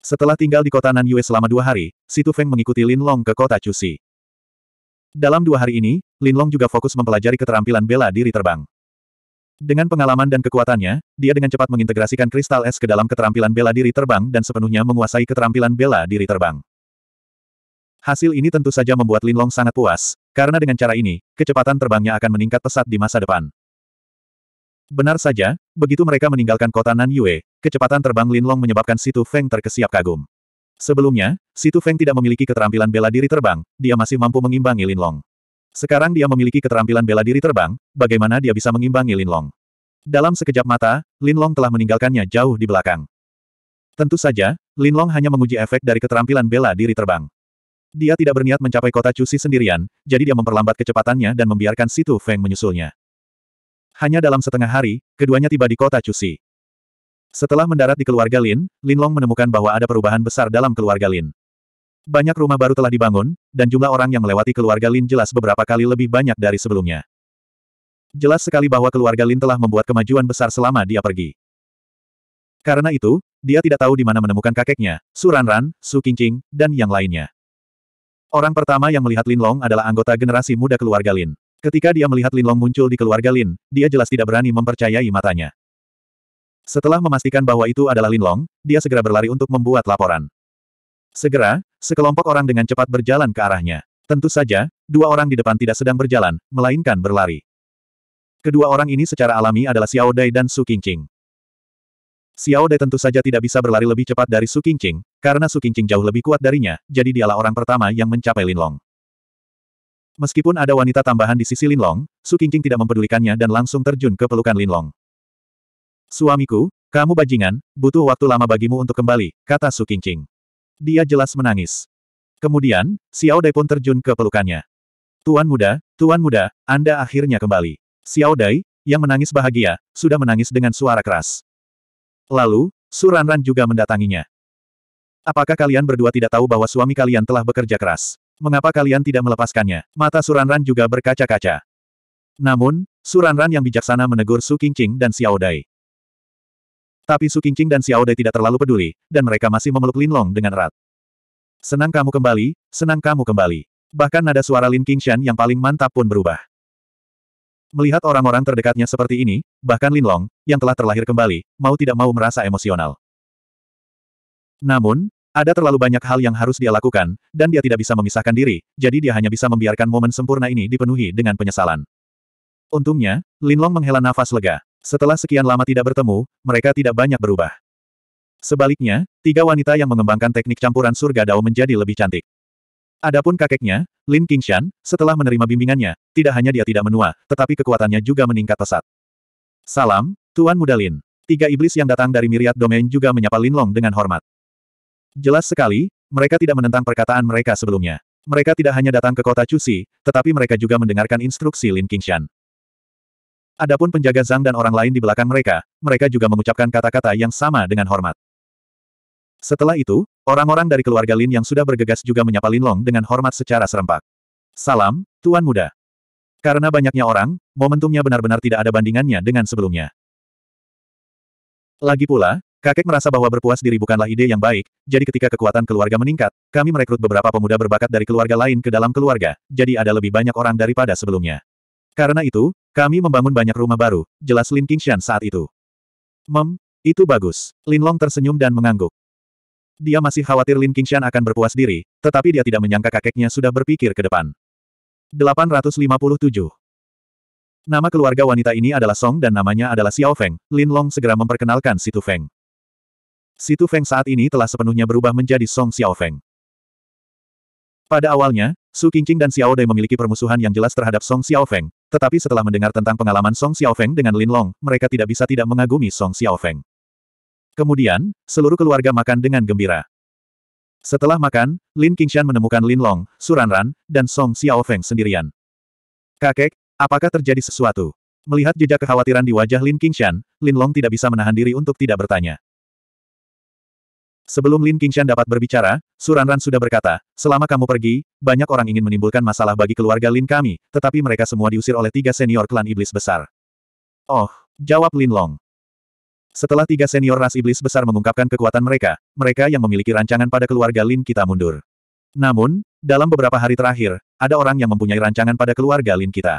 Setelah tinggal di kota Nan Yue selama dua hari, Situ Feng mengikuti Lin Long ke kota Cusi. Dalam dua hari ini, Lin Long juga fokus mempelajari keterampilan bela diri terbang. Dengan pengalaman dan kekuatannya, dia dengan cepat mengintegrasikan kristal es ke dalam keterampilan bela diri terbang dan sepenuhnya menguasai keterampilan bela diri terbang. Hasil ini tentu saja membuat Lin Long sangat puas, karena dengan cara ini, kecepatan terbangnya akan meningkat pesat di masa depan. Benar saja, begitu mereka meninggalkan kota Nan Yue, kecepatan terbang Lin Long menyebabkan Situ Feng terkesiap kagum. Sebelumnya, Situ Feng tidak memiliki keterampilan bela diri terbang, dia masih mampu mengimbangi Lin Long. Sekarang dia memiliki keterampilan bela diri terbang, bagaimana dia bisa mengimbangi Linlong. Dalam sekejap mata, Linlong telah meninggalkannya jauh di belakang. Tentu saja, Linlong hanya menguji efek dari keterampilan bela diri terbang. Dia tidak berniat mencapai kota Cusi sendirian, jadi dia memperlambat kecepatannya dan membiarkan Situ Feng menyusulnya. Hanya dalam setengah hari, keduanya tiba di kota Cusi. Setelah mendarat di keluarga Lin, Linlong menemukan bahwa ada perubahan besar dalam keluarga Lin. Banyak rumah baru telah dibangun, dan jumlah orang yang melewati keluarga Lin jelas beberapa kali lebih banyak dari sebelumnya. Jelas sekali bahwa keluarga Lin telah membuat kemajuan besar selama dia pergi. Karena itu, dia tidak tahu di mana menemukan kakeknya, Su Ranran, Su Qingqing, dan yang lainnya. Orang pertama yang melihat Lin Long adalah anggota generasi muda keluarga Lin. Ketika dia melihat Lin Long muncul di keluarga Lin, dia jelas tidak berani mempercayai matanya. Setelah memastikan bahwa itu adalah Lin Long, dia segera berlari untuk membuat laporan. Segera, Sekelompok orang dengan cepat berjalan ke arahnya. Tentu saja, dua orang di depan tidak sedang berjalan, melainkan berlari. Kedua orang ini secara alami adalah Xiao Dai dan Su Qingqing. Xiao Dai tentu saja tidak bisa berlari lebih cepat dari Su Qingqing, karena Su Qingqing jauh lebih kuat darinya, jadi dialah orang pertama yang mencapai Linlong. Meskipun ada wanita tambahan di sisi Linlong, Su Qingqing tidak mempedulikannya dan langsung terjun ke pelukan Linlong. Suamiku, kamu bajingan, butuh waktu lama bagimu untuk kembali, kata Su Qingqing. Dia jelas menangis. Kemudian, Xiao Dai pun terjun ke pelukannya. Tuan muda, tuan muda, Anda akhirnya kembali. Xiao Dai, yang menangis bahagia, sudah menangis dengan suara keras. Lalu, Su Suranran juga mendatanginya. Apakah kalian berdua tidak tahu bahwa suami kalian telah bekerja keras? Mengapa kalian tidak melepaskannya? Mata Su Suranran juga berkaca-kaca. Namun, Su Suranran yang bijaksana menegur Su Qingqing dan Xiao Dai. Tapi Su Qingqing dan Xiao Dai tidak terlalu peduli, dan mereka masih memeluk Lin Long dengan erat. Senang kamu kembali, senang kamu kembali. Bahkan nada suara Lin Qingshan yang paling mantap pun berubah. Melihat orang-orang terdekatnya seperti ini, bahkan Lin Long yang telah terlahir kembali, mau tidak mau merasa emosional. Namun, ada terlalu banyak hal yang harus dia lakukan, dan dia tidak bisa memisahkan diri, jadi dia hanya bisa membiarkan momen sempurna ini dipenuhi dengan penyesalan. Untungnya, Lin Long menghela nafas lega. Setelah sekian lama tidak bertemu, mereka tidak banyak berubah. Sebaliknya, tiga wanita yang mengembangkan teknik campuran surga Dao menjadi lebih cantik. Adapun kakeknya, Lin Qingshan, setelah menerima bimbingannya, tidak hanya dia tidak menua, tetapi kekuatannya juga meningkat pesat. Salam, Tuan Muda Lin. Tiga iblis yang datang dari miriat domain juga menyapa Lin Long dengan hormat. Jelas sekali, mereka tidak menentang perkataan mereka sebelumnya. Mereka tidak hanya datang ke kota Cusi, tetapi mereka juga mendengarkan instruksi Lin Qingshan. Adapun penjaga Zhang dan orang lain di belakang mereka, mereka juga mengucapkan kata-kata yang sama dengan hormat. Setelah itu, orang-orang dari keluarga Lin yang sudah bergegas juga menyapa Lin Long dengan hormat secara serempak. Salam, Tuan Muda. Karena banyaknya orang, momentumnya benar-benar tidak ada bandingannya dengan sebelumnya. Lagi pula, kakek merasa bahwa berpuas diri bukanlah ide yang baik, jadi ketika kekuatan keluarga meningkat, kami merekrut beberapa pemuda berbakat dari keluarga lain ke dalam keluarga, jadi ada lebih banyak orang daripada sebelumnya. Karena itu, kami membangun banyak rumah baru, jelas Lin Qingshan saat itu. Mem, itu bagus. Lin Long tersenyum dan mengangguk. Dia masih khawatir Lin Qingshan akan berpuas diri, tetapi dia tidak menyangka kakeknya sudah berpikir ke depan. 857 Nama keluarga wanita ini adalah Song dan namanya adalah Xiao Feng. Lin Long segera memperkenalkan Situ Feng. Situ Feng saat ini telah sepenuhnya berubah menjadi Song Xiao Feng. Pada awalnya, Su Qingqing dan Xiao Dai memiliki permusuhan yang jelas terhadap Song Xiao Feng, tetapi setelah mendengar tentang pengalaman Song Xiaofeng dengan Lin Long, mereka tidak bisa tidak mengagumi Song Xiaofeng. Kemudian, seluruh keluarga makan dengan gembira. Setelah makan, Lin Qingshan menemukan Lin Long, Suranran, dan Song Xiaofeng sendirian. Kakek, apakah terjadi sesuatu? Melihat jejak kekhawatiran di wajah Lin Qingshan, Lin Long tidak bisa menahan diri untuk tidak bertanya. Sebelum Lin Qingshan dapat berbicara, Suranran sudah berkata, selama kamu pergi, banyak orang ingin menimbulkan masalah bagi keluarga Lin kami, tetapi mereka semua diusir oleh tiga senior klan iblis besar. Oh, jawab Lin Long. Setelah tiga senior ras iblis besar mengungkapkan kekuatan mereka, mereka yang memiliki rancangan pada keluarga Lin kita mundur. Namun, dalam beberapa hari terakhir, ada orang yang mempunyai rancangan pada keluarga Lin kita.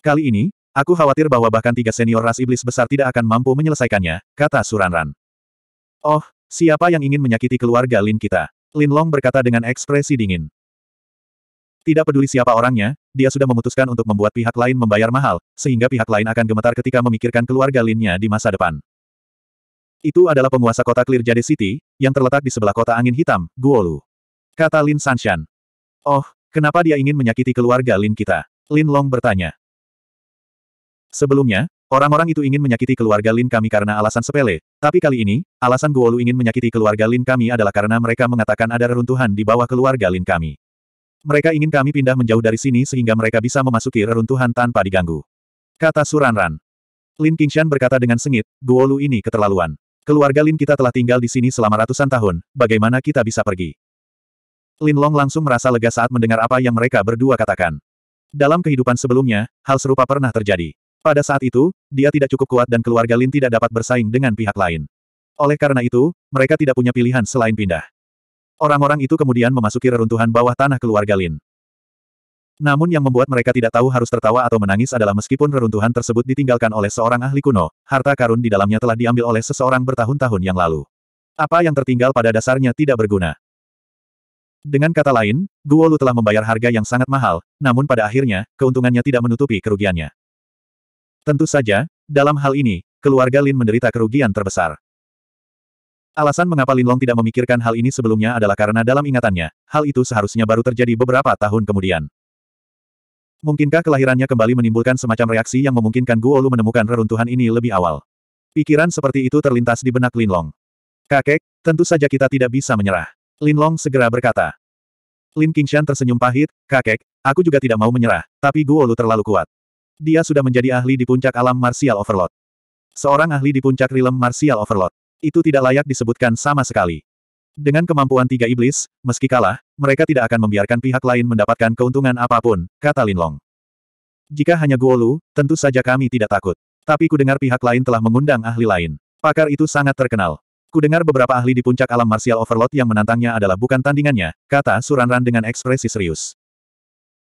Kali ini, Aku khawatir bahwa bahkan tiga senior ras iblis besar tidak akan mampu menyelesaikannya, kata Suranran. Oh, Siapa yang ingin menyakiti keluarga Lin kita? Lin Long berkata dengan ekspresi dingin. Tidak peduli siapa orangnya, dia sudah memutuskan untuk membuat pihak lain membayar mahal, sehingga pihak lain akan gemetar ketika memikirkan keluarga Linnya di masa depan. Itu adalah penguasa kota Clear Jade City, yang terletak di sebelah kota angin hitam, Guolu. Kata Lin Sanshan. Oh, kenapa dia ingin menyakiti keluarga Lin kita? Lin Long bertanya. Sebelumnya, orang-orang itu ingin menyakiti keluarga Lin kami karena alasan sepele, tapi kali ini, Alasan Guolu ingin menyakiti keluarga Lin kami adalah karena mereka mengatakan ada reruntuhan di bawah keluarga Lin kami. Mereka ingin kami pindah menjauh dari sini sehingga mereka bisa memasuki reruntuhan tanpa diganggu. Kata Suranran. Lin Qingshan berkata dengan sengit, Guolu ini keterlaluan. Keluarga Lin kita telah tinggal di sini selama ratusan tahun, bagaimana kita bisa pergi? Lin Long langsung merasa lega saat mendengar apa yang mereka berdua katakan. Dalam kehidupan sebelumnya, hal serupa pernah terjadi. Pada saat itu, dia tidak cukup kuat dan keluarga Lin tidak dapat bersaing dengan pihak lain. Oleh karena itu, mereka tidak punya pilihan selain pindah. Orang-orang itu kemudian memasuki reruntuhan bawah tanah keluarga Lin. Namun yang membuat mereka tidak tahu harus tertawa atau menangis adalah meskipun reruntuhan tersebut ditinggalkan oleh seorang ahli kuno, harta karun di dalamnya telah diambil oleh seseorang bertahun-tahun yang lalu. Apa yang tertinggal pada dasarnya tidak berguna. Dengan kata lain, Guo Lu telah membayar harga yang sangat mahal, namun pada akhirnya, keuntungannya tidak menutupi kerugiannya. Tentu saja, dalam hal ini, keluarga Lin menderita kerugian terbesar. Alasan mengapa Linlong tidak memikirkan hal ini sebelumnya adalah karena dalam ingatannya, hal itu seharusnya baru terjadi beberapa tahun kemudian. Mungkinkah kelahirannya kembali menimbulkan semacam reaksi yang memungkinkan Guo Lu menemukan reruntuhan ini lebih awal? Pikiran seperti itu terlintas di benak Linlong. Kakek, tentu saja kita tidak bisa menyerah. Linlong segera berkata. Lin Qingshan tersenyum pahit, kakek, aku juga tidak mau menyerah, tapi Guo Lu terlalu kuat. Dia sudah menjadi ahli di puncak alam martial overload. Seorang ahli di puncak rilem martial overload. Itu tidak layak disebutkan sama sekali. Dengan kemampuan tiga iblis, meski kalah, mereka tidak akan membiarkan pihak lain mendapatkan keuntungan apapun, kata Linlong. Jika hanya Guolu, tentu saja kami tidak takut. Tapi ku dengar pihak lain telah mengundang ahli lain. Pakar itu sangat terkenal. Ku dengar beberapa ahli di puncak alam martial overload yang menantangnya adalah bukan tandingannya, kata Suranran dengan ekspresi serius.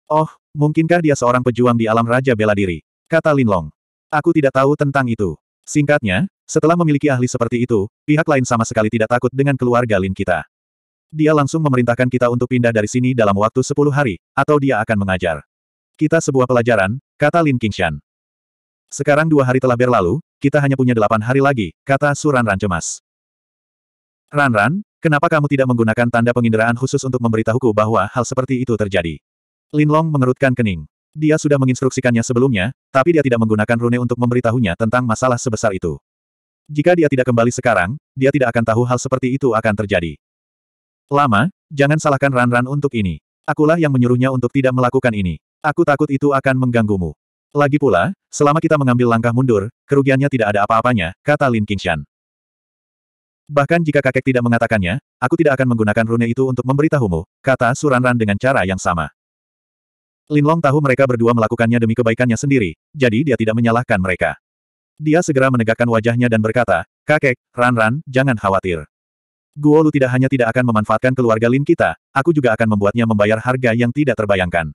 Oh, mungkinkah dia seorang pejuang di alam Raja Bela Diri? Kata Linlong. Aku tidak tahu tentang itu. Singkatnya, setelah memiliki ahli seperti itu, pihak lain sama sekali tidak takut dengan keluarga Lin kita. Dia langsung memerintahkan kita untuk pindah dari sini dalam waktu 10 hari, atau dia akan mengajar. Kita sebuah pelajaran, kata Lin Qingshan. Sekarang dua hari telah berlalu, kita hanya punya delapan hari lagi, kata Suran Ran cemas. Ran Ran, kenapa kamu tidak menggunakan tanda penginderaan khusus untuk memberitahuku bahwa hal seperti itu terjadi? Lin Long mengerutkan kening. Dia sudah menginstruksikannya sebelumnya, tapi dia tidak menggunakan rune untuk memberitahunya tentang masalah sebesar itu. Jika dia tidak kembali sekarang, dia tidak akan tahu hal seperti itu akan terjadi. Lama, jangan salahkan Ranran untuk ini. Akulah yang menyuruhnya untuk tidak melakukan ini. Aku takut itu akan mengganggumu. Lagi pula, selama kita mengambil langkah mundur, kerugiannya tidak ada apa-apanya, kata Lin Qingshan. Bahkan jika kakek tidak mengatakannya, aku tidak akan menggunakan rune itu untuk memberitahumu, kata Suranran dengan cara yang sama. Linlong tahu mereka berdua melakukannya demi kebaikannya sendiri, jadi dia tidak menyalahkan mereka. Dia segera menegakkan wajahnya dan berkata, Kakek, Ran Ran, jangan khawatir. Guo Lu tidak hanya tidak akan memanfaatkan keluarga Lin kita, aku juga akan membuatnya membayar harga yang tidak terbayangkan.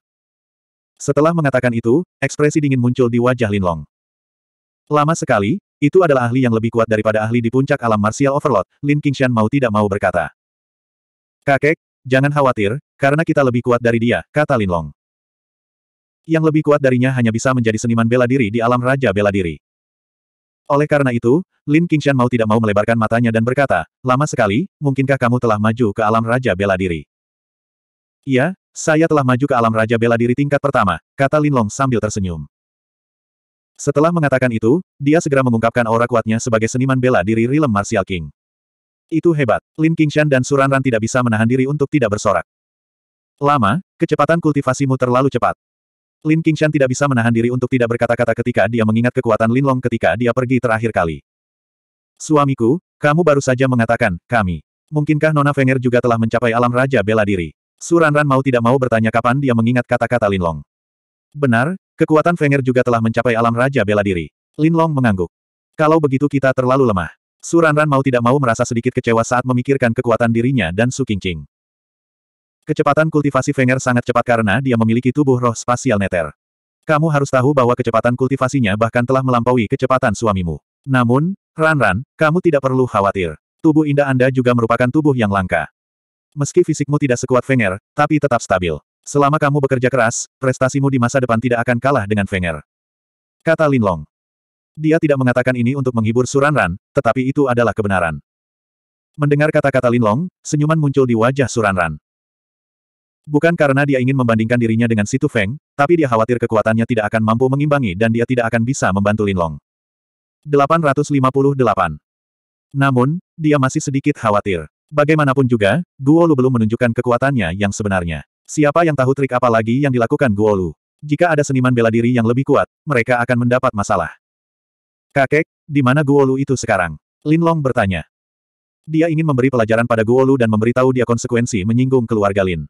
Setelah mengatakan itu, ekspresi dingin muncul di wajah Linlong. Lama sekali, itu adalah ahli yang lebih kuat daripada ahli di puncak alam martial overlord, Lin Qingshan mau tidak mau berkata. Kakek, jangan khawatir, karena kita lebih kuat dari dia, kata Linlong. Yang lebih kuat darinya hanya bisa menjadi seniman bela diri di alam Raja Bela Diri. Oleh karena itu, Lin Qingshan mau tidak mau melebarkan matanya dan berkata, Lama sekali, mungkinkah kamu telah maju ke alam Raja Bela Diri? Iya, saya telah maju ke alam Raja Bela Diri tingkat pertama, kata Lin Long sambil tersenyum. Setelah mengatakan itu, dia segera mengungkapkan aura kuatnya sebagai seniman bela diri Rilem Martial King. Itu hebat. Lin Qingshan dan Suranran tidak bisa menahan diri untuk tidak bersorak. Lama, kecepatan kultivasimu terlalu cepat. Lin Qingshan tidak bisa menahan diri untuk tidak berkata-kata ketika dia mengingat kekuatan Lin Long ketika dia pergi terakhir kali. Suamiku, kamu baru saja mengatakan, kami. Mungkinkah Nona Fenger juga telah mencapai alam raja bela diri? Suranran mau tidak mau bertanya kapan dia mengingat kata-kata Lin Long. Benar, kekuatan Fenger juga telah mencapai alam raja bela diri. Lin Long mengangguk. Kalau begitu kita terlalu lemah. Suranran mau tidak mau merasa sedikit kecewa saat memikirkan kekuatan dirinya dan Su Qingqing. Kecepatan kultivasi Fenger sangat cepat karena dia memiliki tubuh roh spasial neter. Kamu harus tahu bahwa kecepatan kultivasinya bahkan telah melampaui kecepatan suamimu. Namun, Ranran, kamu tidak perlu khawatir. Tubuh indah Anda juga merupakan tubuh yang langka. Meski fisikmu tidak sekuat Fenger, tapi tetap stabil. Selama kamu bekerja keras, prestasimu di masa depan tidak akan kalah dengan Fenger. Kata Lin Long. Dia tidak mengatakan ini untuk menghibur Suranran, tetapi itu adalah kebenaran. Mendengar kata-kata Lin Long, senyuman muncul di wajah Suranran. Bukan karena dia ingin membandingkan dirinya dengan Situ Feng, tapi dia khawatir kekuatannya tidak akan mampu mengimbangi dan dia tidak akan bisa membantu Linlong. 858. Namun, dia masih sedikit khawatir. Bagaimanapun juga, Guo Lu belum menunjukkan kekuatannya yang sebenarnya. Siapa yang tahu trik apa lagi yang dilakukan Guo Lu? Jika ada seniman bela diri yang lebih kuat, mereka akan mendapat masalah. Kakek, di mana Guo Lu itu sekarang? Lin Long bertanya. Dia ingin memberi pelajaran pada Guo Lu dan memberitahu dia konsekuensi menyinggung keluarga Lin.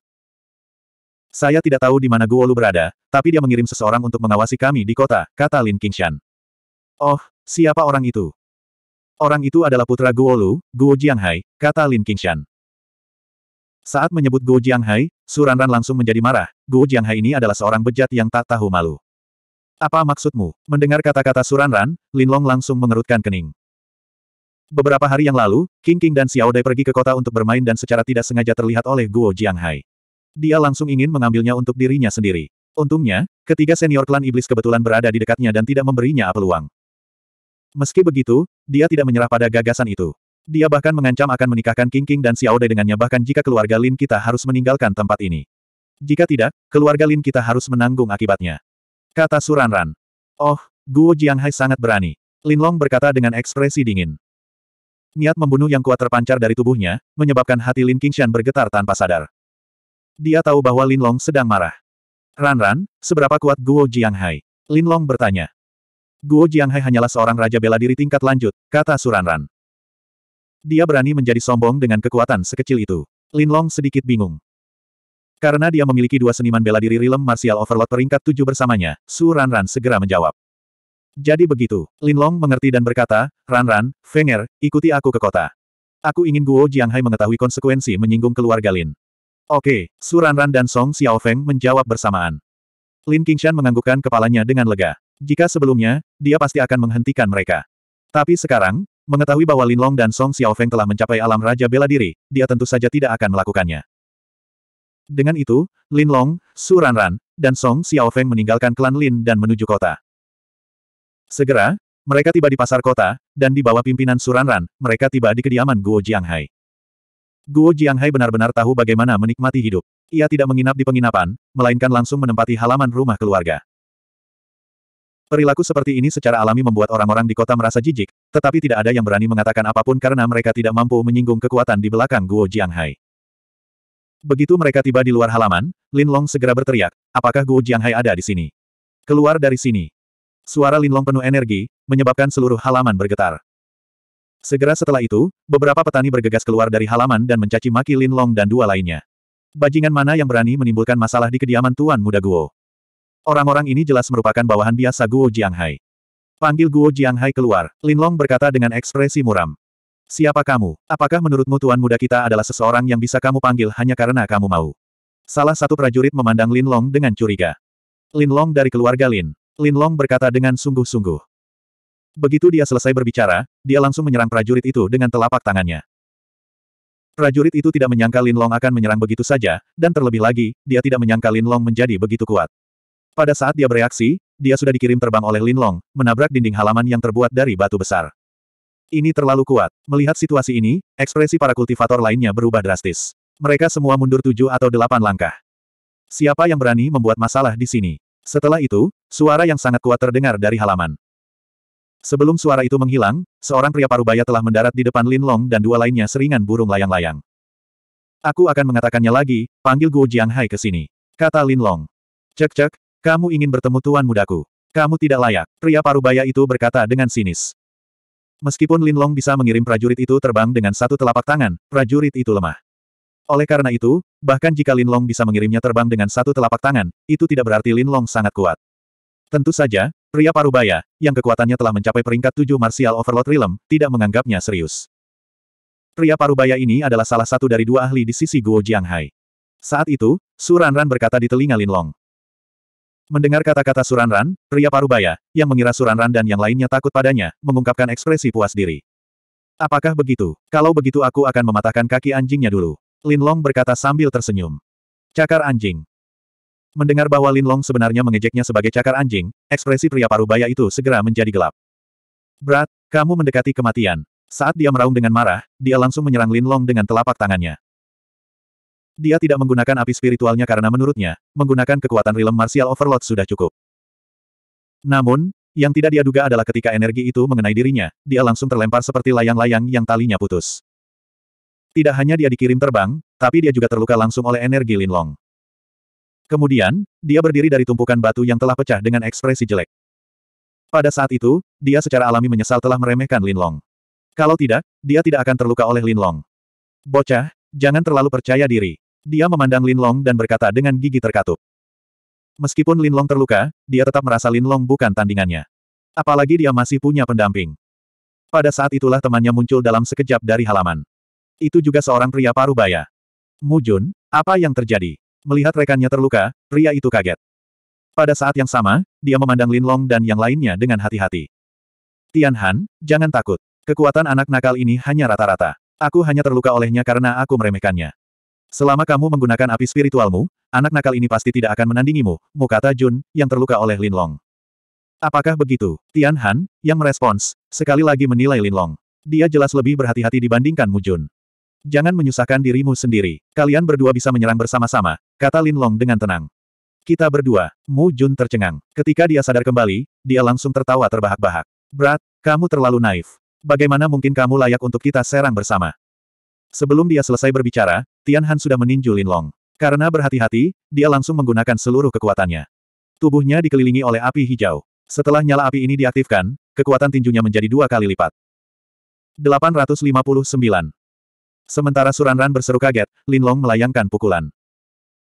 Saya tidak tahu di mana Guolu berada, tapi dia mengirim seseorang untuk mengawasi kami di kota, kata Lin Qingshan. Oh, siapa orang itu? Orang itu adalah putra Guolu, Guo Jianghai, kata Lin Qingshan. Saat menyebut Guo Jianghai, Ran langsung menjadi marah, Guo Jianghai ini adalah seorang bejat yang tak tahu malu. Apa maksudmu? Mendengar kata-kata Ran, Lin Long langsung mengerutkan kening. Beberapa hari yang lalu, King King dan Xiao Dai pergi ke kota untuk bermain dan secara tidak sengaja terlihat oleh Guo Jianghai. Dia langsung ingin mengambilnya untuk dirinya sendiri. Untungnya, ketiga senior klan iblis kebetulan berada di dekatnya dan tidak memberinya peluang. Meski begitu, dia tidak menyerah pada gagasan itu. Dia bahkan mengancam akan menikahkan King King dan Xiaodai dengannya bahkan jika keluarga Lin kita harus meninggalkan tempat ini. Jika tidak, keluarga Lin kita harus menanggung akibatnya. Kata Suranran. Oh, Guo Jianghai sangat berani. Lin Long berkata dengan ekspresi dingin. Niat membunuh yang kuat terpancar dari tubuhnya, menyebabkan hati Lin Qingshan bergetar tanpa sadar. Dia tahu bahwa Lin Long sedang marah. Ran Ran, seberapa kuat Guo Jianghai? Long bertanya. Guo Jianghai hanyalah seorang raja bela diri tingkat lanjut, kata Ran. Dia berani menjadi sombong dengan kekuatan sekecil itu. Lin Long sedikit bingung. Karena dia memiliki dua seniman bela diri rilem Martial overload peringkat tujuh bersamanya, Su Ran Ran segera menjawab. Jadi begitu, Lin Long mengerti dan berkata, Ran Ran, Fenger, ikuti aku ke kota. Aku ingin Guo Jianghai mengetahui konsekuensi menyinggung keluarga Lin. Oke, Suranran dan Song Xiaofeng menjawab bersamaan. Lin Qingshan menganggukkan kepalanya dengan lega. Jika sebelumnya, dia pasti akan menghentikan mereka. Tapi sekarang, mengetahui bahwa Lin Long dan Song Xiaofeng telah mencapai alam Raja Bela Diri, dia tentu saja tidak akan melakukannya. Dengan itu, Lin Long, Suranran, dan Song Xiaofeng meninggalkan klan Lin dan menuju kota. Segera, mereka tiba di pasar kota, dan di bawah pimpinan Suranran, mereka tiba di kediaman Guo Jianghai. Guo Jianghai benar-benar tahu bagaimana menikmati hidup. Ia tidak menginap di penginapan, melainkan langsung menempati halaman rumah keluarga. Perilaku seperti ini secara alami membuat orang-orang di kota merasa jijik, tetapi tidak ada yang berani mengatakan apapun karena mereka tidak mampu menyinggung kekuatan di belakang Guo Jianghai. Begitu mereka tiba di luar halaman, Lin Long segera berteriak, apakah Guo Jianghai ada di sini? Keluar dari sini. Suara Lin Long penuh energi, menyebabkan seluruh halaman bergetar. Segera setelah itu, beberapa petani bergegas keluar dari halaman dan mencaci maki Lin Long dan dua lainnya. Bajingan mana yang berani menimbulkan masalah di kediaman Tuan Muda Guo? Orang-orang ini jelas merupakan bawahan biasa Guo Jianghai. Panggil Guo Jianghai keluar, Lin Long berkata dengan ekspresi muram. Siapa kamu? Apakah menurutmu Tuan Muda kita adalah seseorang yang bisa kamu panggil hanya karena kamu mau? Salah satu prajurit memandang Lin Long dengan curiga. Lin Long dari keluarga Lin. Lin Long berkata dengan sungguh-sungguh. Begitu dia selesai berbicara, dia langsung menyerang prajurit itu dengan telapak tangannya. Prajurit itu tidak menyangka Lin Long akan menyerang begitu saja, dan terlebih lagi, dia tidak menyangka Lin Long menjadi begitu kuat. Pada saat dia bereaksi, dia sudah dikirim terbang oleh Lin Long, menabrak dinding halaman yang terbuat dari batu besar. Ini terlalu kuat. Melihat situasi ini, ekspresi para kultivator lainnya berubah drastis. Mereka semua mundur tujuh atau delapan langkah. Siapa yang berani membuat masalah di sini? Setelah itu, suara yang sangat kuat terdengar dari halaman. Sebelum suara itu menghilang, seorang pria parubaya telah mendarat di depan Lin Long dan dua lainnya seringan burung layang-layang. Aku akan mengatakannya lagi, panggil Guo Jianghai ke sini. Kata Lin Long. Cek-cek, kamu ingin bertemu tuan mudaku. Kamu tidak layak, pria parubaya itu berkata dengan sinis. Meskipun Lin Long bisa mengirim prajurit itu terbang dengan satu telapak tangan, prajurit itu lemah. Oleh karena itu, bahkan jika Lin Long bisa mengirimnya terbang dengan satu telapak tangan, itu tidak berarti Lin Long sangat kuat. Tentu saja, Pria Parubaya, yang kekuatannya telah mencapai peringkat tujuh Martial Overlord Realm, tidak menganggapnya serius. Pria Parubaya ini adalah salah satu dari dua ahli di sisi Guo Jianghai. Saat itu, Suranran berkata di telinga Lin Long. Mendengar kata-kata Suranran, pria Parubaya, yang mengira Suranran dan yang lainnya takut padanya, mengungkapkan ekspresi puas diri. Apakah begitu? Kalau begitu aku akan mematahkan kaki anjingnya dulu. Lin Long berkata sambil tersenyum. Cakar anjing. Mendengar bahwa Lin Long sebenarnya mengejeknya sebagai cakar anjing, ekspresi pria paruh baya itu segera menjadi gelap. Berat, kamu mendekati kematian. Saat dia meraung dengan marah, dia langsung menyerang Lin Long dengan telapak tangannya. Dia tidak menggunakan api spiritualnya karena menurutnya, menggunakan kekuatan rilem martial overload sudah cukup. Namun, yang tidak dia duga adalah ketika energi itu mengenai dirinya, dia langsung terlempar seperti layang-layang yang talinya putus. Tidak hanya dia dikirim terbang, tapi dia juga terluka langsung oleh energi Lin Long. Kemudian, dia berdiri dari tumpukan batu yang telah pecah dengan ekspresi jelek. Pada saat itu, dia secara alami menyesal telah meremehkan Linlong. Kalau tidak, dia tidak akan terluka oleh Linlong. Bocah, jangan terlalu percaya diri. Dia memandang Linlong dan berkata dengan gigi terkatup. Meskipun Linlong terluka, dia tetap merasa Linlong bukan tandingannya. Apalagi dia masih punya pendamping. Pada saat itulah temannya muncul dalam sekejap dari halaman. Itu juga seorang pria paruh baya. Mujun, apa yang terjadi? Melihat rekannya terluka, pria itu kaget. Pada saat yang sama, dia memandang Lin Long dan yang lainnya dengan hati-hati. Tian Han, jangan takut. Kekuatan anak nakal ini hanya rata-rata. Aku hanya terluka olehnya karena aku meremehkannya. Selama kamu menggunakan api spiritualmu, anak nakal ini pasti tidak akan menandingimu, Mukata Jun, yang terluka oleh Lin Long. Apakah begitu? Tian Han, yang merespons, sekali lagi menilai Lin Long. Dia jelas lebih berhati-hati dibandingkan Jun. Jangan menyusahkan dirimu sendiri. Kalian berdua bisa menyerang bersama-sama, kata Lin Long dengan tenang. Kita berdua, Mu Jun tercengang. Ketika dia sadar kembali, dia langsung tertawa terbahak-bahak. Brat, kamu terlalu naif. Bagaimana mungkin kamu layak untuk kita serang bersama? Sebelum dia selesai berbicara, Tian Han sudah meninju Lin Long. Karena berhati-hati, dia langsung menggunakan seluruh kekuatannya. Tubuhnya dikelilingi oleh api hijau. Setelah nyala api ini diaktifkan, kekuatan tinjunya menjadi dua kali lipat. 859 Sementara Suranran berseru kaget, Lin Long melayangkan pukulan.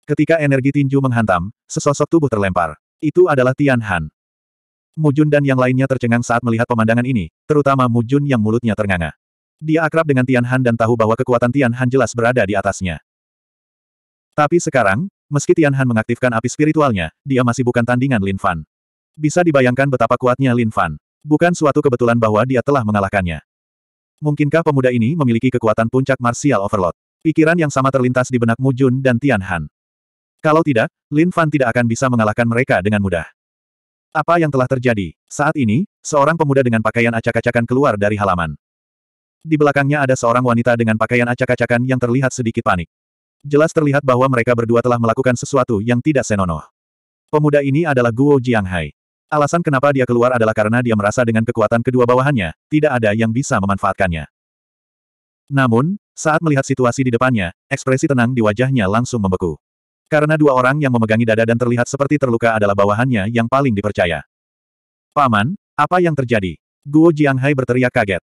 Ketika energi tinju menghantam, sesosok tubuh terlempar. Itu adalah Tian Han. Mu Jun dan yang lainnya tercengang saat melihat pemandangan ini, terutama Mu Jun yang mulutnya ternganga. Dia akrab dengan Tian Han dan tahu bahwa kekuatan Tian Han jelas berada di atasnya. Tapi sekarang, meski Tian Han mengaktifkan api spiritualnya, dia masih bukan tandingan Lin Fan. Bisa dibayangkan betapa kuatnya Lin Fan. Bukan suatu kebetulan bahwa dia telah mengalahkannya. Mungkinkah pemuda ini memiliki kekuatan puncak martial overload? Pikiran yang sama terlintas di benak Mu Jun dan Tian Han. Kalau tidak, Lin Fan tidak akan bisa mengalahkan mereka dengan mudah. Apa yang telah terjadi? Saat ini, seorang pemuda dengan pakaian acak-acakan keluar dari halaman. Di belakangnya ada seorang wanita dengan pakaian acak-acakan yang terlihat sedikit panik. Jelas terlihat bahwa mereka berdua telah melakukan sesuatu yang tidak senonoh. Pemuda ini adalah Guo Jianghai. Alasan kenapa dia keluar adalah karena dia merasa dengan kekuatan kedua bawahannya, tidak ada yang bisa memanfaatkannya. Namun, saat melihat situasi di depannya, ekspresi tenang di wajahnya langsung membeku. Karena dua orang yang memegangi dada dan terlihat seperti terluka adalah bawahannya yang paling dipercaya. Paman, apa yang terjadi? Guo Jianghai berteriak kaget.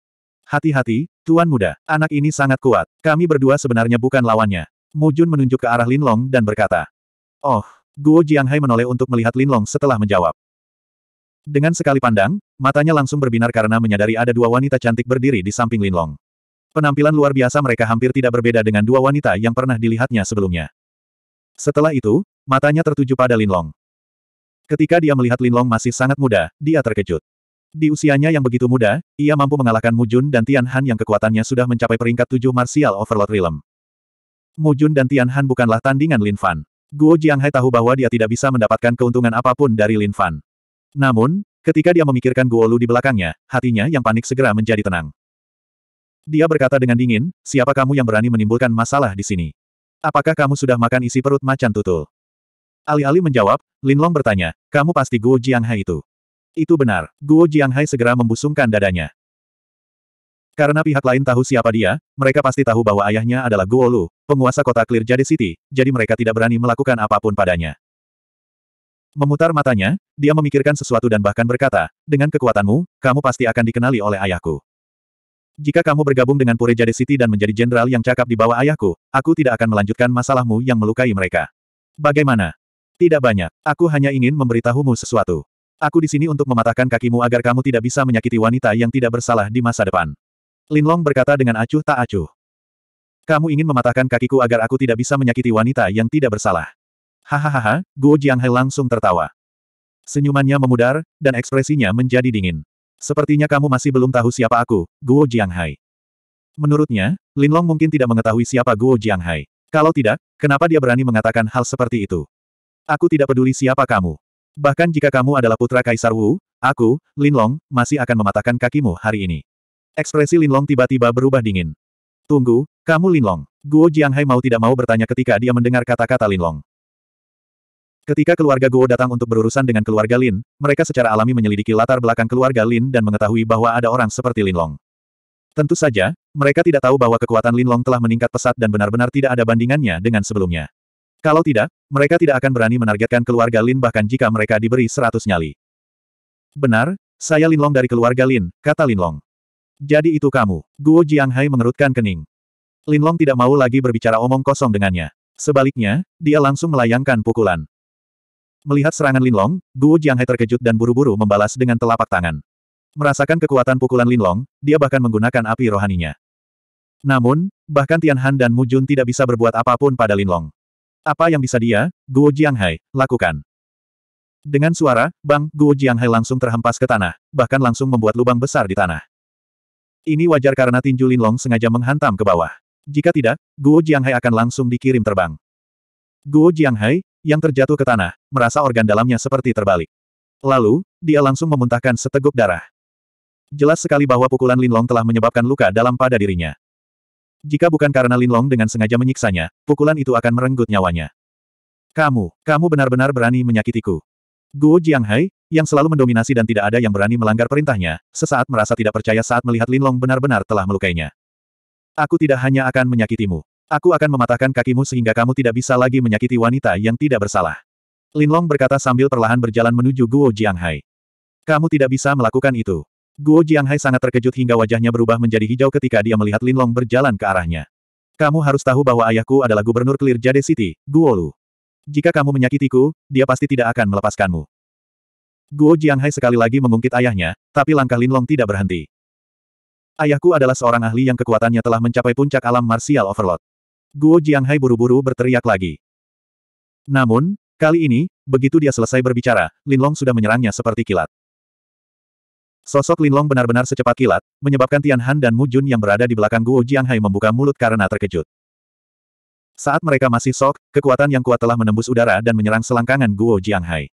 Hati-hati, Tuan Muda, anak ini sangat kuat. Kami berdua sebenarnya bukan lawannya. Mujun menunjuk ke arah Lin Long dan berkata. Oh, Guo Jianghai menoleh untuk melihat Lin Long setelah menjawab. Dengan sekali pandang, matanya langsung berbinar karena menyadari ada dua wanita cantik berdiri di samping Lin Long. Penampilan luar biasa mereka hampir tidak berbeda dengan dua wanita yang pernah dilihatnya sebelumnya. Setelah itu, matanya tertuju pada Linlong. Ketika dia melihat Linlong masih sangat muda, dia terkejut. Di usianya yang begitu muda, ia mampu mengalahkan Mujun dan Tian Han yang kekuatannya sudah mencapai peringkat tujuh Martial Overlord Realm. Mujun dan Tian Han bukanlah tandingan Lin Fan. Guo Jianghai tahu bahwa dia tidak bisa mendapatkan keuntungan apapun dari Lin Fan. Namun, ketika dia memikirkan Guo Lu di belakangnya, hatinya yang panik segera menjadi tenang. Dia berkata dengan dingin, siapa kamu yang berani menimbulkan masalah di sini? Apakah kamu sudah makan isi perut macan tutul? Alih-alih menjawab, Linlong bertanya, kamu pasti Guo Jianghai itu. Itu benar, Guo Jianghai segera membusungkan dadanya. Karena pihak lain tahu siapa dia, mereka pasti tahu bahwa ayahnya adalah Guo Lu, penguasa kota Clear Jade City, jadi mereka tidak berani melakukan apapun padanya. Memutar matanya, dia memikirkan sesuatu dan bahkan berkata, dengan kekuatanmu, kamu pasti akan dikenali oleh ayahku. Jika kamu bergabung dengan Pure Jade City dan menjadi jenderal yang cakap di bawah ayahku, aku tidak akan melanjutkan masalahmu yang melukai mereka. Bagaimana? Tidak banyak. Aku hanya ingin memberitahumu sesuatu. Aku di sini untuk mematahkan kakimu agar kamu tidak bisa menyakiti wanita yang tidak bersalah di masa depan. Linlong berkata dengan acuh tak acuh. Kamu ingin mematahkan kakiku agar aku tidak bisa menyakiti wanita yang tidak bersalah. Hahaha, Guo Jianghai langsung tertawa. Senyumannya memudar, dan ekspresinya menjadi dingin. Sepertinya kamu masih belum tahu siapa aku, Guo Jianghai. Menurutnya, Linlong mungkin tidak mengetahui siapa Guo Jianghai. Kalau tidak, kenapa dia berani mengatakan hal seperti itu? Aku tidak peduli siapa kamu. Bahkan jika kamu adalah putra Kaisar Wu, aku, Linlong, masih akan mematahkan kakimu hari ini. Ekspresi Linlong tiba-tiba berubah dingin. Tunggu, kamu Linlong. Guo Jianghai mau tidak mau bertanya ketika dia mendengar kata-kata Linlong. Ketika keluarga Guo datang untuk berurusan dengan keluarga Lin, mereka secara alami menyelidiki latar belakang keluarga Lin dan mengetahui bahwa ada orang seperti Lin Long. Tentu saja, mereka tidak tahu bahwa kekuatan Lin Long telah meningkat pesat dan benar-benar tidak ada bandingannya dengan sebelumnya. Kalau tidak, mereka tidak akan berani menargetkan keluarga Lin bahkan jika mereka diberi seratus nyali. Benar, saya Lin Long dari keluarga Lin, kata Lin Long. Jadi itu kamu. Guo Jianghai mengerutkan kening. Lin Long tidak mau lagi berbicara omong kosong dengannya. Sebaliknya, dia langsung melayangkan pukulan. Melihat serangan Linlong, Guo Jianghai terkejut dan buru-buru membalas dengan telapak tangan. Merasakan kekuatan pukulan Linlong, dia bahkan menggunakan api rohaninya. Namun, bahkan Tianhan dan Mu Jun tidak bisa berbuat apapun pada Linlong. Apa yang bisa dia, Guo Jianghai, lakukan? Dengan suara, Bang, Guo Jianghai langsung terhempas ke tanah, bahkan langsung membuat lubang besar di tanah. Ini wajar karena tinju Linlong sengaja menghantam ke bawah. Jika tidak, Guo Jianghai akan langsung dikirim terbang. Guo Jianghai, yang terjatuh ke tanah, merasa organ dalamnya seperti terbalik. Lalu, dia langsung memuntahkan seteguk darah. Jelas sekali bahwa pukulan Linlong telah menyebabkan luka dalam pada dirinya. Jika bukan karena Linlong dengan sengaja menyiksanya, pukulan itu akan merenggut nyawanya. Kamu, kamu benar-benar berani menyakitiku. Guo Jianghai, yang selalu mendominasi dan tidak ada yang berani melanggar perintahnya, sesaat merasa tidak percaya saat melihat Linlong benar-benar telah melukainya. Aku tidak hanya akan menyakitimu. Aku akan mematahkan kakimu sehingga kamu tidak bisa lagi menyakiti wanita yang tidak bersalah. Linlong berkata sambil perlahan berjalan menuju Guo Jianghai. Kamu tidak bisa melakukan itu. Guo Jianghai sangat terkejut hingga wajahnya berubah menjadi hijau ketika dia melihat Linlong berjalan ke arahnya. Kamu harus tahu bahwa ayahku adalah gubernur Clear Jade City, Guo Lu. Jika kamu menyakitiku, dia pasti tidak akan melepaskanmu. Guo Jianghai sekali lagi mengungkit ayahnya, tapi langkah Linlong tidak berhenti. Ayahku adalah seorang ahli yang kekuatannya telah mencapai puncak alam martial overload. Guo Jianghai buru-buru berteriak lagi. Namun, kali ini, begitu dia selesai berbicara, Linlong sudah menyerangnya seperti kilat. Sosok Linlong benar-benar secepat kilat, menyebabkan Tian Han dan Mu Jun yang berada di belakang Guo Jianghai membuka mulut karena terkejut. Saat mereka masih sok, kekuatan yang kuat telah menembus udara dan menyerang selangkangan Guo Jianghai.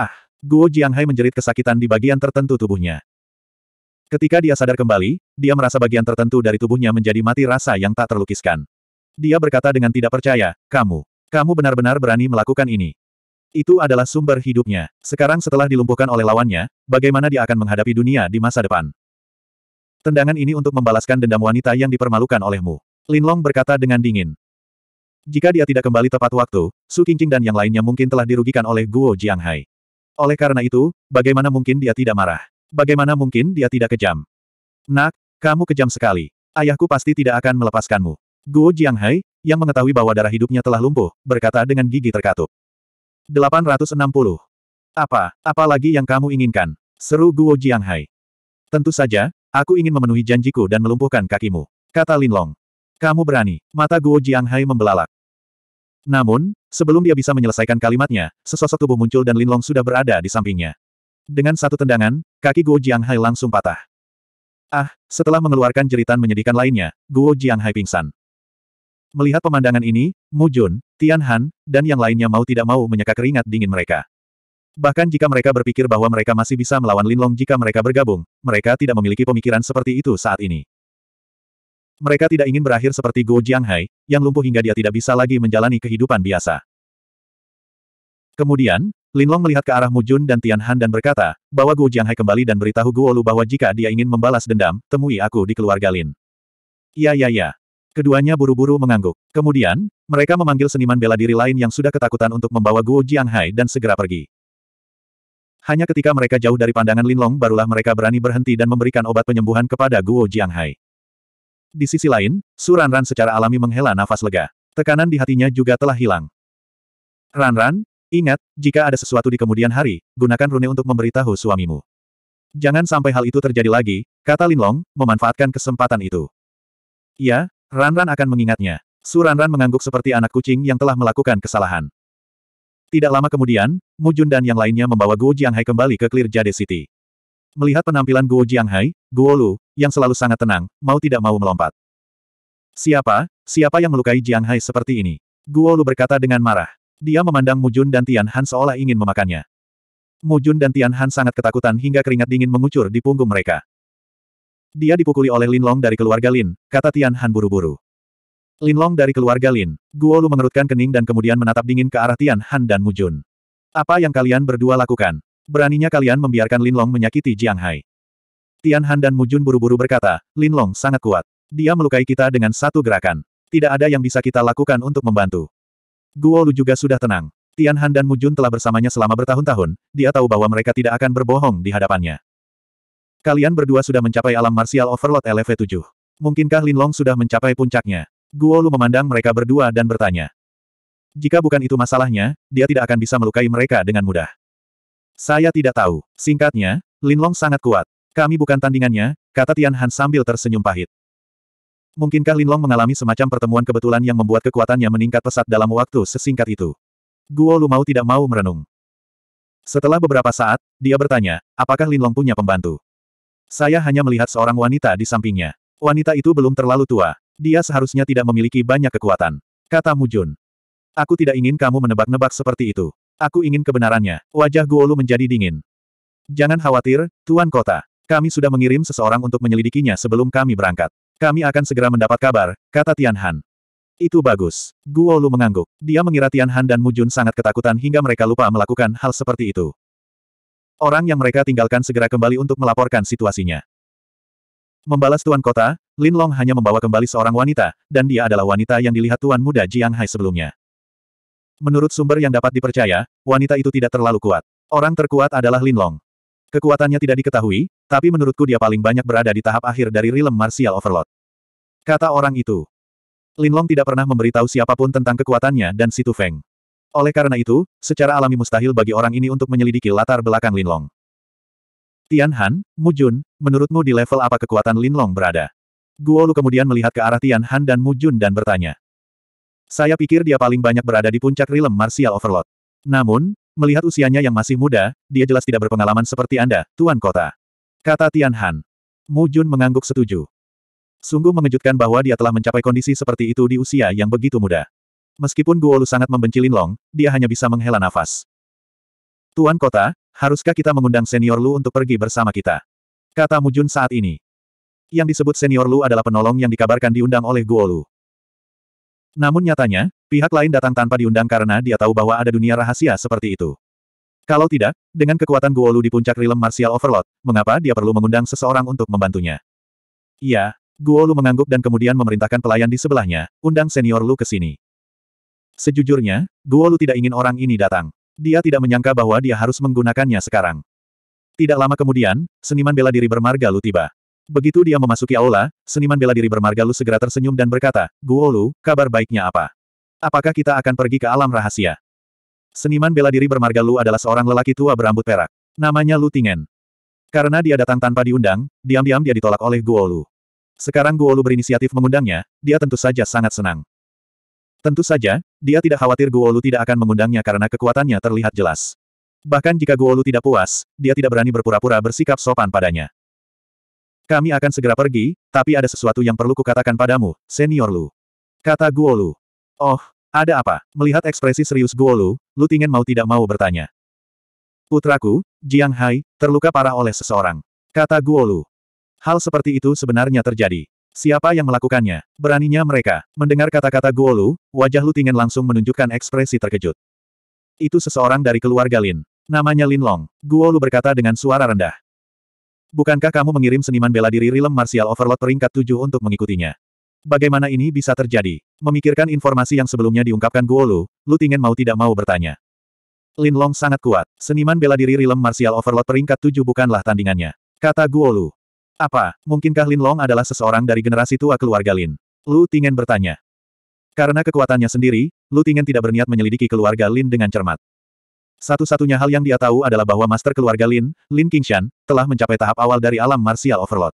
Ah, Guo Jianghai menjerit kesakitan di bagian tertentu tubuhnya. Ketika dia sadar kembali, dia merasa bagian tertentu dari tubuhnya menjadi mati rasa yang tak terlukiskan. Dia berkata dengan tidak percaya, kamu, kamu benar-benar berani melakukan ini. Itu adalah sumber hidupnya. Sekarang setelah dilumpuhkan oleh lawannya, bagaimana dia akan menghadapi dunia di masa depan? Tendangan ini untuk membalaskan dendam wanita yang dipermalukan olehmu. Linlong berkata dengan dingin. Jika dia tidak kembali tepat waktu, Su Qingqing dan yang lainnya mungkin telah dirugikan oleh Guo Jianghai. Oleh karena itu, bagaimana mungkin dia tidak marah? Bagaimana mungkin dia tidak kejam? Nak, kamu kejam sekali. Ayahku pasti tidak akan melepaskanmu. Guo Jianghai, yang mengetahui bahwa darah hidupnya telah lumpuh, berkata dengan gigi terkatup. 860. Apa, apa lagi yang kamu inginkan? Seru Guo Jianghai. Tentu saja, aku ingin memenuhi janjiku dan melumpuhkan kakimu. Kata Lin Long Kamu berani, mata Guo Jianghai membelalak. Namun, sebelum dia bisa menyelesaikan kalimatnya, sesosok tubuh muncul dan Lin Long sudah berada di sampingnya. Dengan satu tendangan, kaki Guo Jianghai langsung patah. Ah, setelah mengeluarkan jeritan menyedihkan lainnya, Guo Jianghai pingsan. Melihat pemandangan ini, Mujun, Tian Han, dan yang lainnya mau tidak mau menyeka keringat dingin mereka. Bahkan jika mereka berpikir bahwa mereka masih bisa melawan Linlong jika mereka bergabung, mereka tidak memiliki pemikiran seperti itu saat ini. Mereka tidak ingin berakhir seperti Guo Jianghai, yang lumpuh hingga dia tidak bisa lagi menjalani kehidupan biasa. Kemudian, Linlong melihat ke arah Mujun dan Tian Han dan berkata, bahwa Guo Jianghai kembali dan beritahu Guo Lu bahwa jika dia ingin membalas dendam, temui aku di keluarga Lin. Ya, ya, ya. Keduanya buru-buru mengangguk. Kemudian, mereka memanggil seniman bela diri lain yang sudah ketakutan untuk membawa Guo Jianghai dan segera pergi. Hanya ketika mereka jauh dari pandangan Linlong barulah mereka berani berhenti dan memberikan obat penyembuhan kepada Guo Jianghai. Di sisi lain, Su Ranran secara alami menghela nafas lega. Tekanan di hatinya juga telah hilang. Ranran, ingat, jika ada sesuatu di kemudian hari, gunakan rune untuk memberitahu suamimu. Jangan sampai hal itu terjadi lagi, kata Linlong, memanfaatkan kesempatan itu. Ya, Ranran akan mengingatnya. Su Ranran mengangguk seperti anak kucing yang telah melakukan kesalahan. Tidak lama kemudian, Mujun dan yang lainnya membawa Guo Jianghai kembali ke Clear Jade City. Melihat penampilan Guo Jianghai, Guo Lu, yang selalu sangat tenang, mau tidak mau melompat. Siapa, siapa yang melukai Jianghai seperti ini? Guo Lu berkata dengan marah. Dia memandang Mujun dan Tian Han seolah ingin memakannya. Mujun dan Tian Han sangat ketakutan hingga keringat dingin mengucur di punggung mereka. Dia dipukuli oleh Lin Long dari keluarga Lin, kata Tian Han buru-buru. Lin Long dari keluarga Lin, Guo Lu mengerutkan kening dan kemudian menatap dingin ke arah Tian Han dan Mu Jun. Apa yang kalian berdua lakukan? Beraninya kalian membiarkan Lin Long menyakiti Jiang Hai. Tian Han dan Mu Jun buru-buru berkata, Lin Long sangat kuat. Dia melukai kita dengan satu gerakan. Tidak ada yang bisa kita lakukan untuk membantu. Guo Lu juga sudah tenang. Tian Han dan Mu Jun telah bersamanya selama bertahun-tahun, dia tahu bahwa mereka tidak akan berbohong di hadapannya. Kalian berdua sudah mencapai alam martial overload LV7. Mungkinkah Linlong sudah mencapai puncaknya? Guo Lu memandang mereka berdua dan bertanya. Jika bukan itu masalahnya, dia tidak akan bisa melukai mereka dengan mudah. Saya tidak tahu. Singkatnya, Linlong sangat kuat. Kami bukan tandingannya, kata Tian Han sambil tersenyum pahit. Mungkinkah Linlong mengalami semacam pertemuan kebetulan yang membuat kekuatannya meningkat pesat dalam waktu sesingkat itu? Guo Lu mau tidak mau merenung. Setelah beberapa saat, dia bertanya, apakah Linlong punya pembantu? Saya hanya melihat seorang wanita di sampingnya. Wanita itu belum terlalu tua. Dia seharusnya tidak memiliki banyak kekuatan. Kata Mujun. Aku tidak ingin kamu menebak-nebak seperti itu. Aku ingin kebenarannya. Wajah Guolu menjadi dingin. Jangan khawatir, Tuan Kota. Kami sudah mengirim seseorang untuk menyelidikinya sebelum kami berangkat. Kami akan segera mendapat kabar, kata Tianhan. Itu bagus. Guolu mengangguk. Dia mengira Tianhan dan Mujun sangat ketakutan hingga mereka lupa melakukan hal seperti itu. Orang yang mereka tinggalkan segera kembali untuk melaporkan situasinya. Membalas Tuan Kota, Lin Long hanya membawa kembali seorang wanita, dan dia adalah wanita yang dilihat Tuan Muda Jiang Hai sebelumnya. Menurut sumber yang dapat dipercaya, wanita itu tidak terlalu kuat. Orang terkuat adalah Lin Long. Kekuatannya tidak diketahui, tapi menurutku dia paling banyak berada di tahap akhir dari rilem martial overload. Kata orang itu. Lin Long tidak pernah memberitahu siapapun tentang kekuatannya dan Situ Feng. Oleh karena itu, secara alami mustahil bagi orang ini untuk menyelidiki latar belakang Linlong. Tian Han, Mujun, menurutmu di level apa kekuatan Linlong berada? Guo Lu kemudian melihat ke arah Tian Han dan Mujun dan bertanya. Saya pikir dia paling banyak berada di puncak rilem Martial Overlord. Namun, melihat usianya yang masih muda, dia jelas tidak berpengalaman seperti Anda, Tuan Kota. Kata Tian Han. Mujun mengangguk setuju. Sungguh mengejutkan bahwa dia telah mencapai kondisi seperti itu di usia yang begitu muda. Meskipun Guolu sangat membenci Lin Long, dia hanya bisa menghela nafas. Tuan Kota, haruskah kita mengundang senior Lu untuk pergi bersama kita? Kata Mujun saat ini. Yang disebut senior Lu adalah penolong yang dikabarkan diundang oleh Guolu. Namun nyatanya, pihak lain datang tanpa diundang karena dia tahu bahwa ada dunia rahasia seperti itu. Kalau tidak, dengan kekuatan Guolu di puncak rilem martial overload, mengapa dia perlu mengundang seseorang untuk membantunya? Iya, Guolu mengangguk dan kemudian memerintahkan pelayan di sebelahnya, undang senior Lu ke sini. Sejujurnya, Guolu tidak ingin orang ini datang. Dia tidak menyangka bahwa dia harus menggunakannya sekarang. Tidak lama kemudian, seniman bela diri bermarga Lu tiba. Begitu dia memasuki aula, seniman bela diri bermarga Lu segera tersenyum dan berkata, Guolu, kabar baiknya apa? Apakah kita akan pergi ke alam rahasia? Seniman bela diri bermarga Lu adalah seorang lelaki tua berambut perak. Namanya Lu Tingen. Karena dia datang tanpa diundang, diam-diam dia ditolak oleh Guolu. Sekarang Guolu berinisiatif mengundangnya, dia tentu saja sangat senang. Tentu saja, dia tidak khawatir Guo Lu tidak akan mengundangnya karena kekuatannya terlihat jelas. Bahkan jika Guo Lu tidak puas, dia tidak berani berpura-pura bersikap sopan padanya. Kami akan segera pergi, tapi ada sesuatu yang perlu kukatakan padamu, senior Lu. Kata Guo Lu. Oh, ada apa? Melihat ekspresi serius Guo Lu Tingen mau tidak mau bertanya. Putraku, Jiang Hai, terluka parah oleh seseorang. Kata Guo Lu. Hal seperti itu sebenarnya terjadi. Siapa yang melakukannya? Beraninya mereka. Mendengar kata-kata Guolu, wajah Lutingen langsung menunjukkan ekspresi terkejut. Itu seseorang dari keluarga Lin. Namanya Lin Long. Guolu berkata dengan suara rendah. Bukankah kamu mengirim seniman bela diri Rilem Martial Overlord peringkat 7 untuk mengikutinya? Bagaimana ini bisa terjadi? Memikirkan informasi yang sebelumnya diungkapkan Guolu, Lutingen mau tidak mau bertanya. Lin Long sangat kuat. Seniman bela diri Rilem Martial Overlord peringkat 7 bukanlah tandingannya. Kata Guolu. Apa, mungkinkah Lin Long adalah seseorang dari generasi tua keluarga Lin? Lu Tingen bertanya. Karena kekuatannya sendiri, Lu Tingen tidak berniat menyelidiki keluarga Lin dengan cermat. Satu-satunya hal yang dia tahu adalah bahwa master keluarga Lin, Lin Qingshan, telah mencapai tahap awal dari alam martial overload.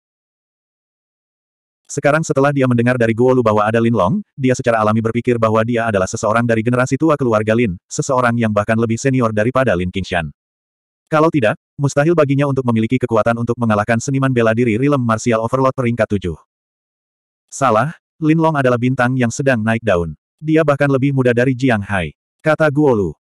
Sekarang setelah dia mendengar dari Guo Lu bahwa ada Lin Long, dia secara alami berpikir bahwa dia adalah seseorang dari generasi tua keluarga Lin, seseorang yang bahkan lebih senior daripada Lin Qingshan. Kalau tidak, mustahil baginya untuk memiliki kekuatan untuk mengalahkan seniman bela diri Rilem Martial Overlord peringkat 7. Salah, Lin Long adalah bintang yang sedang naik daun. Dia bahkan lebih muda dari Jiang Hai. Kata Guolu.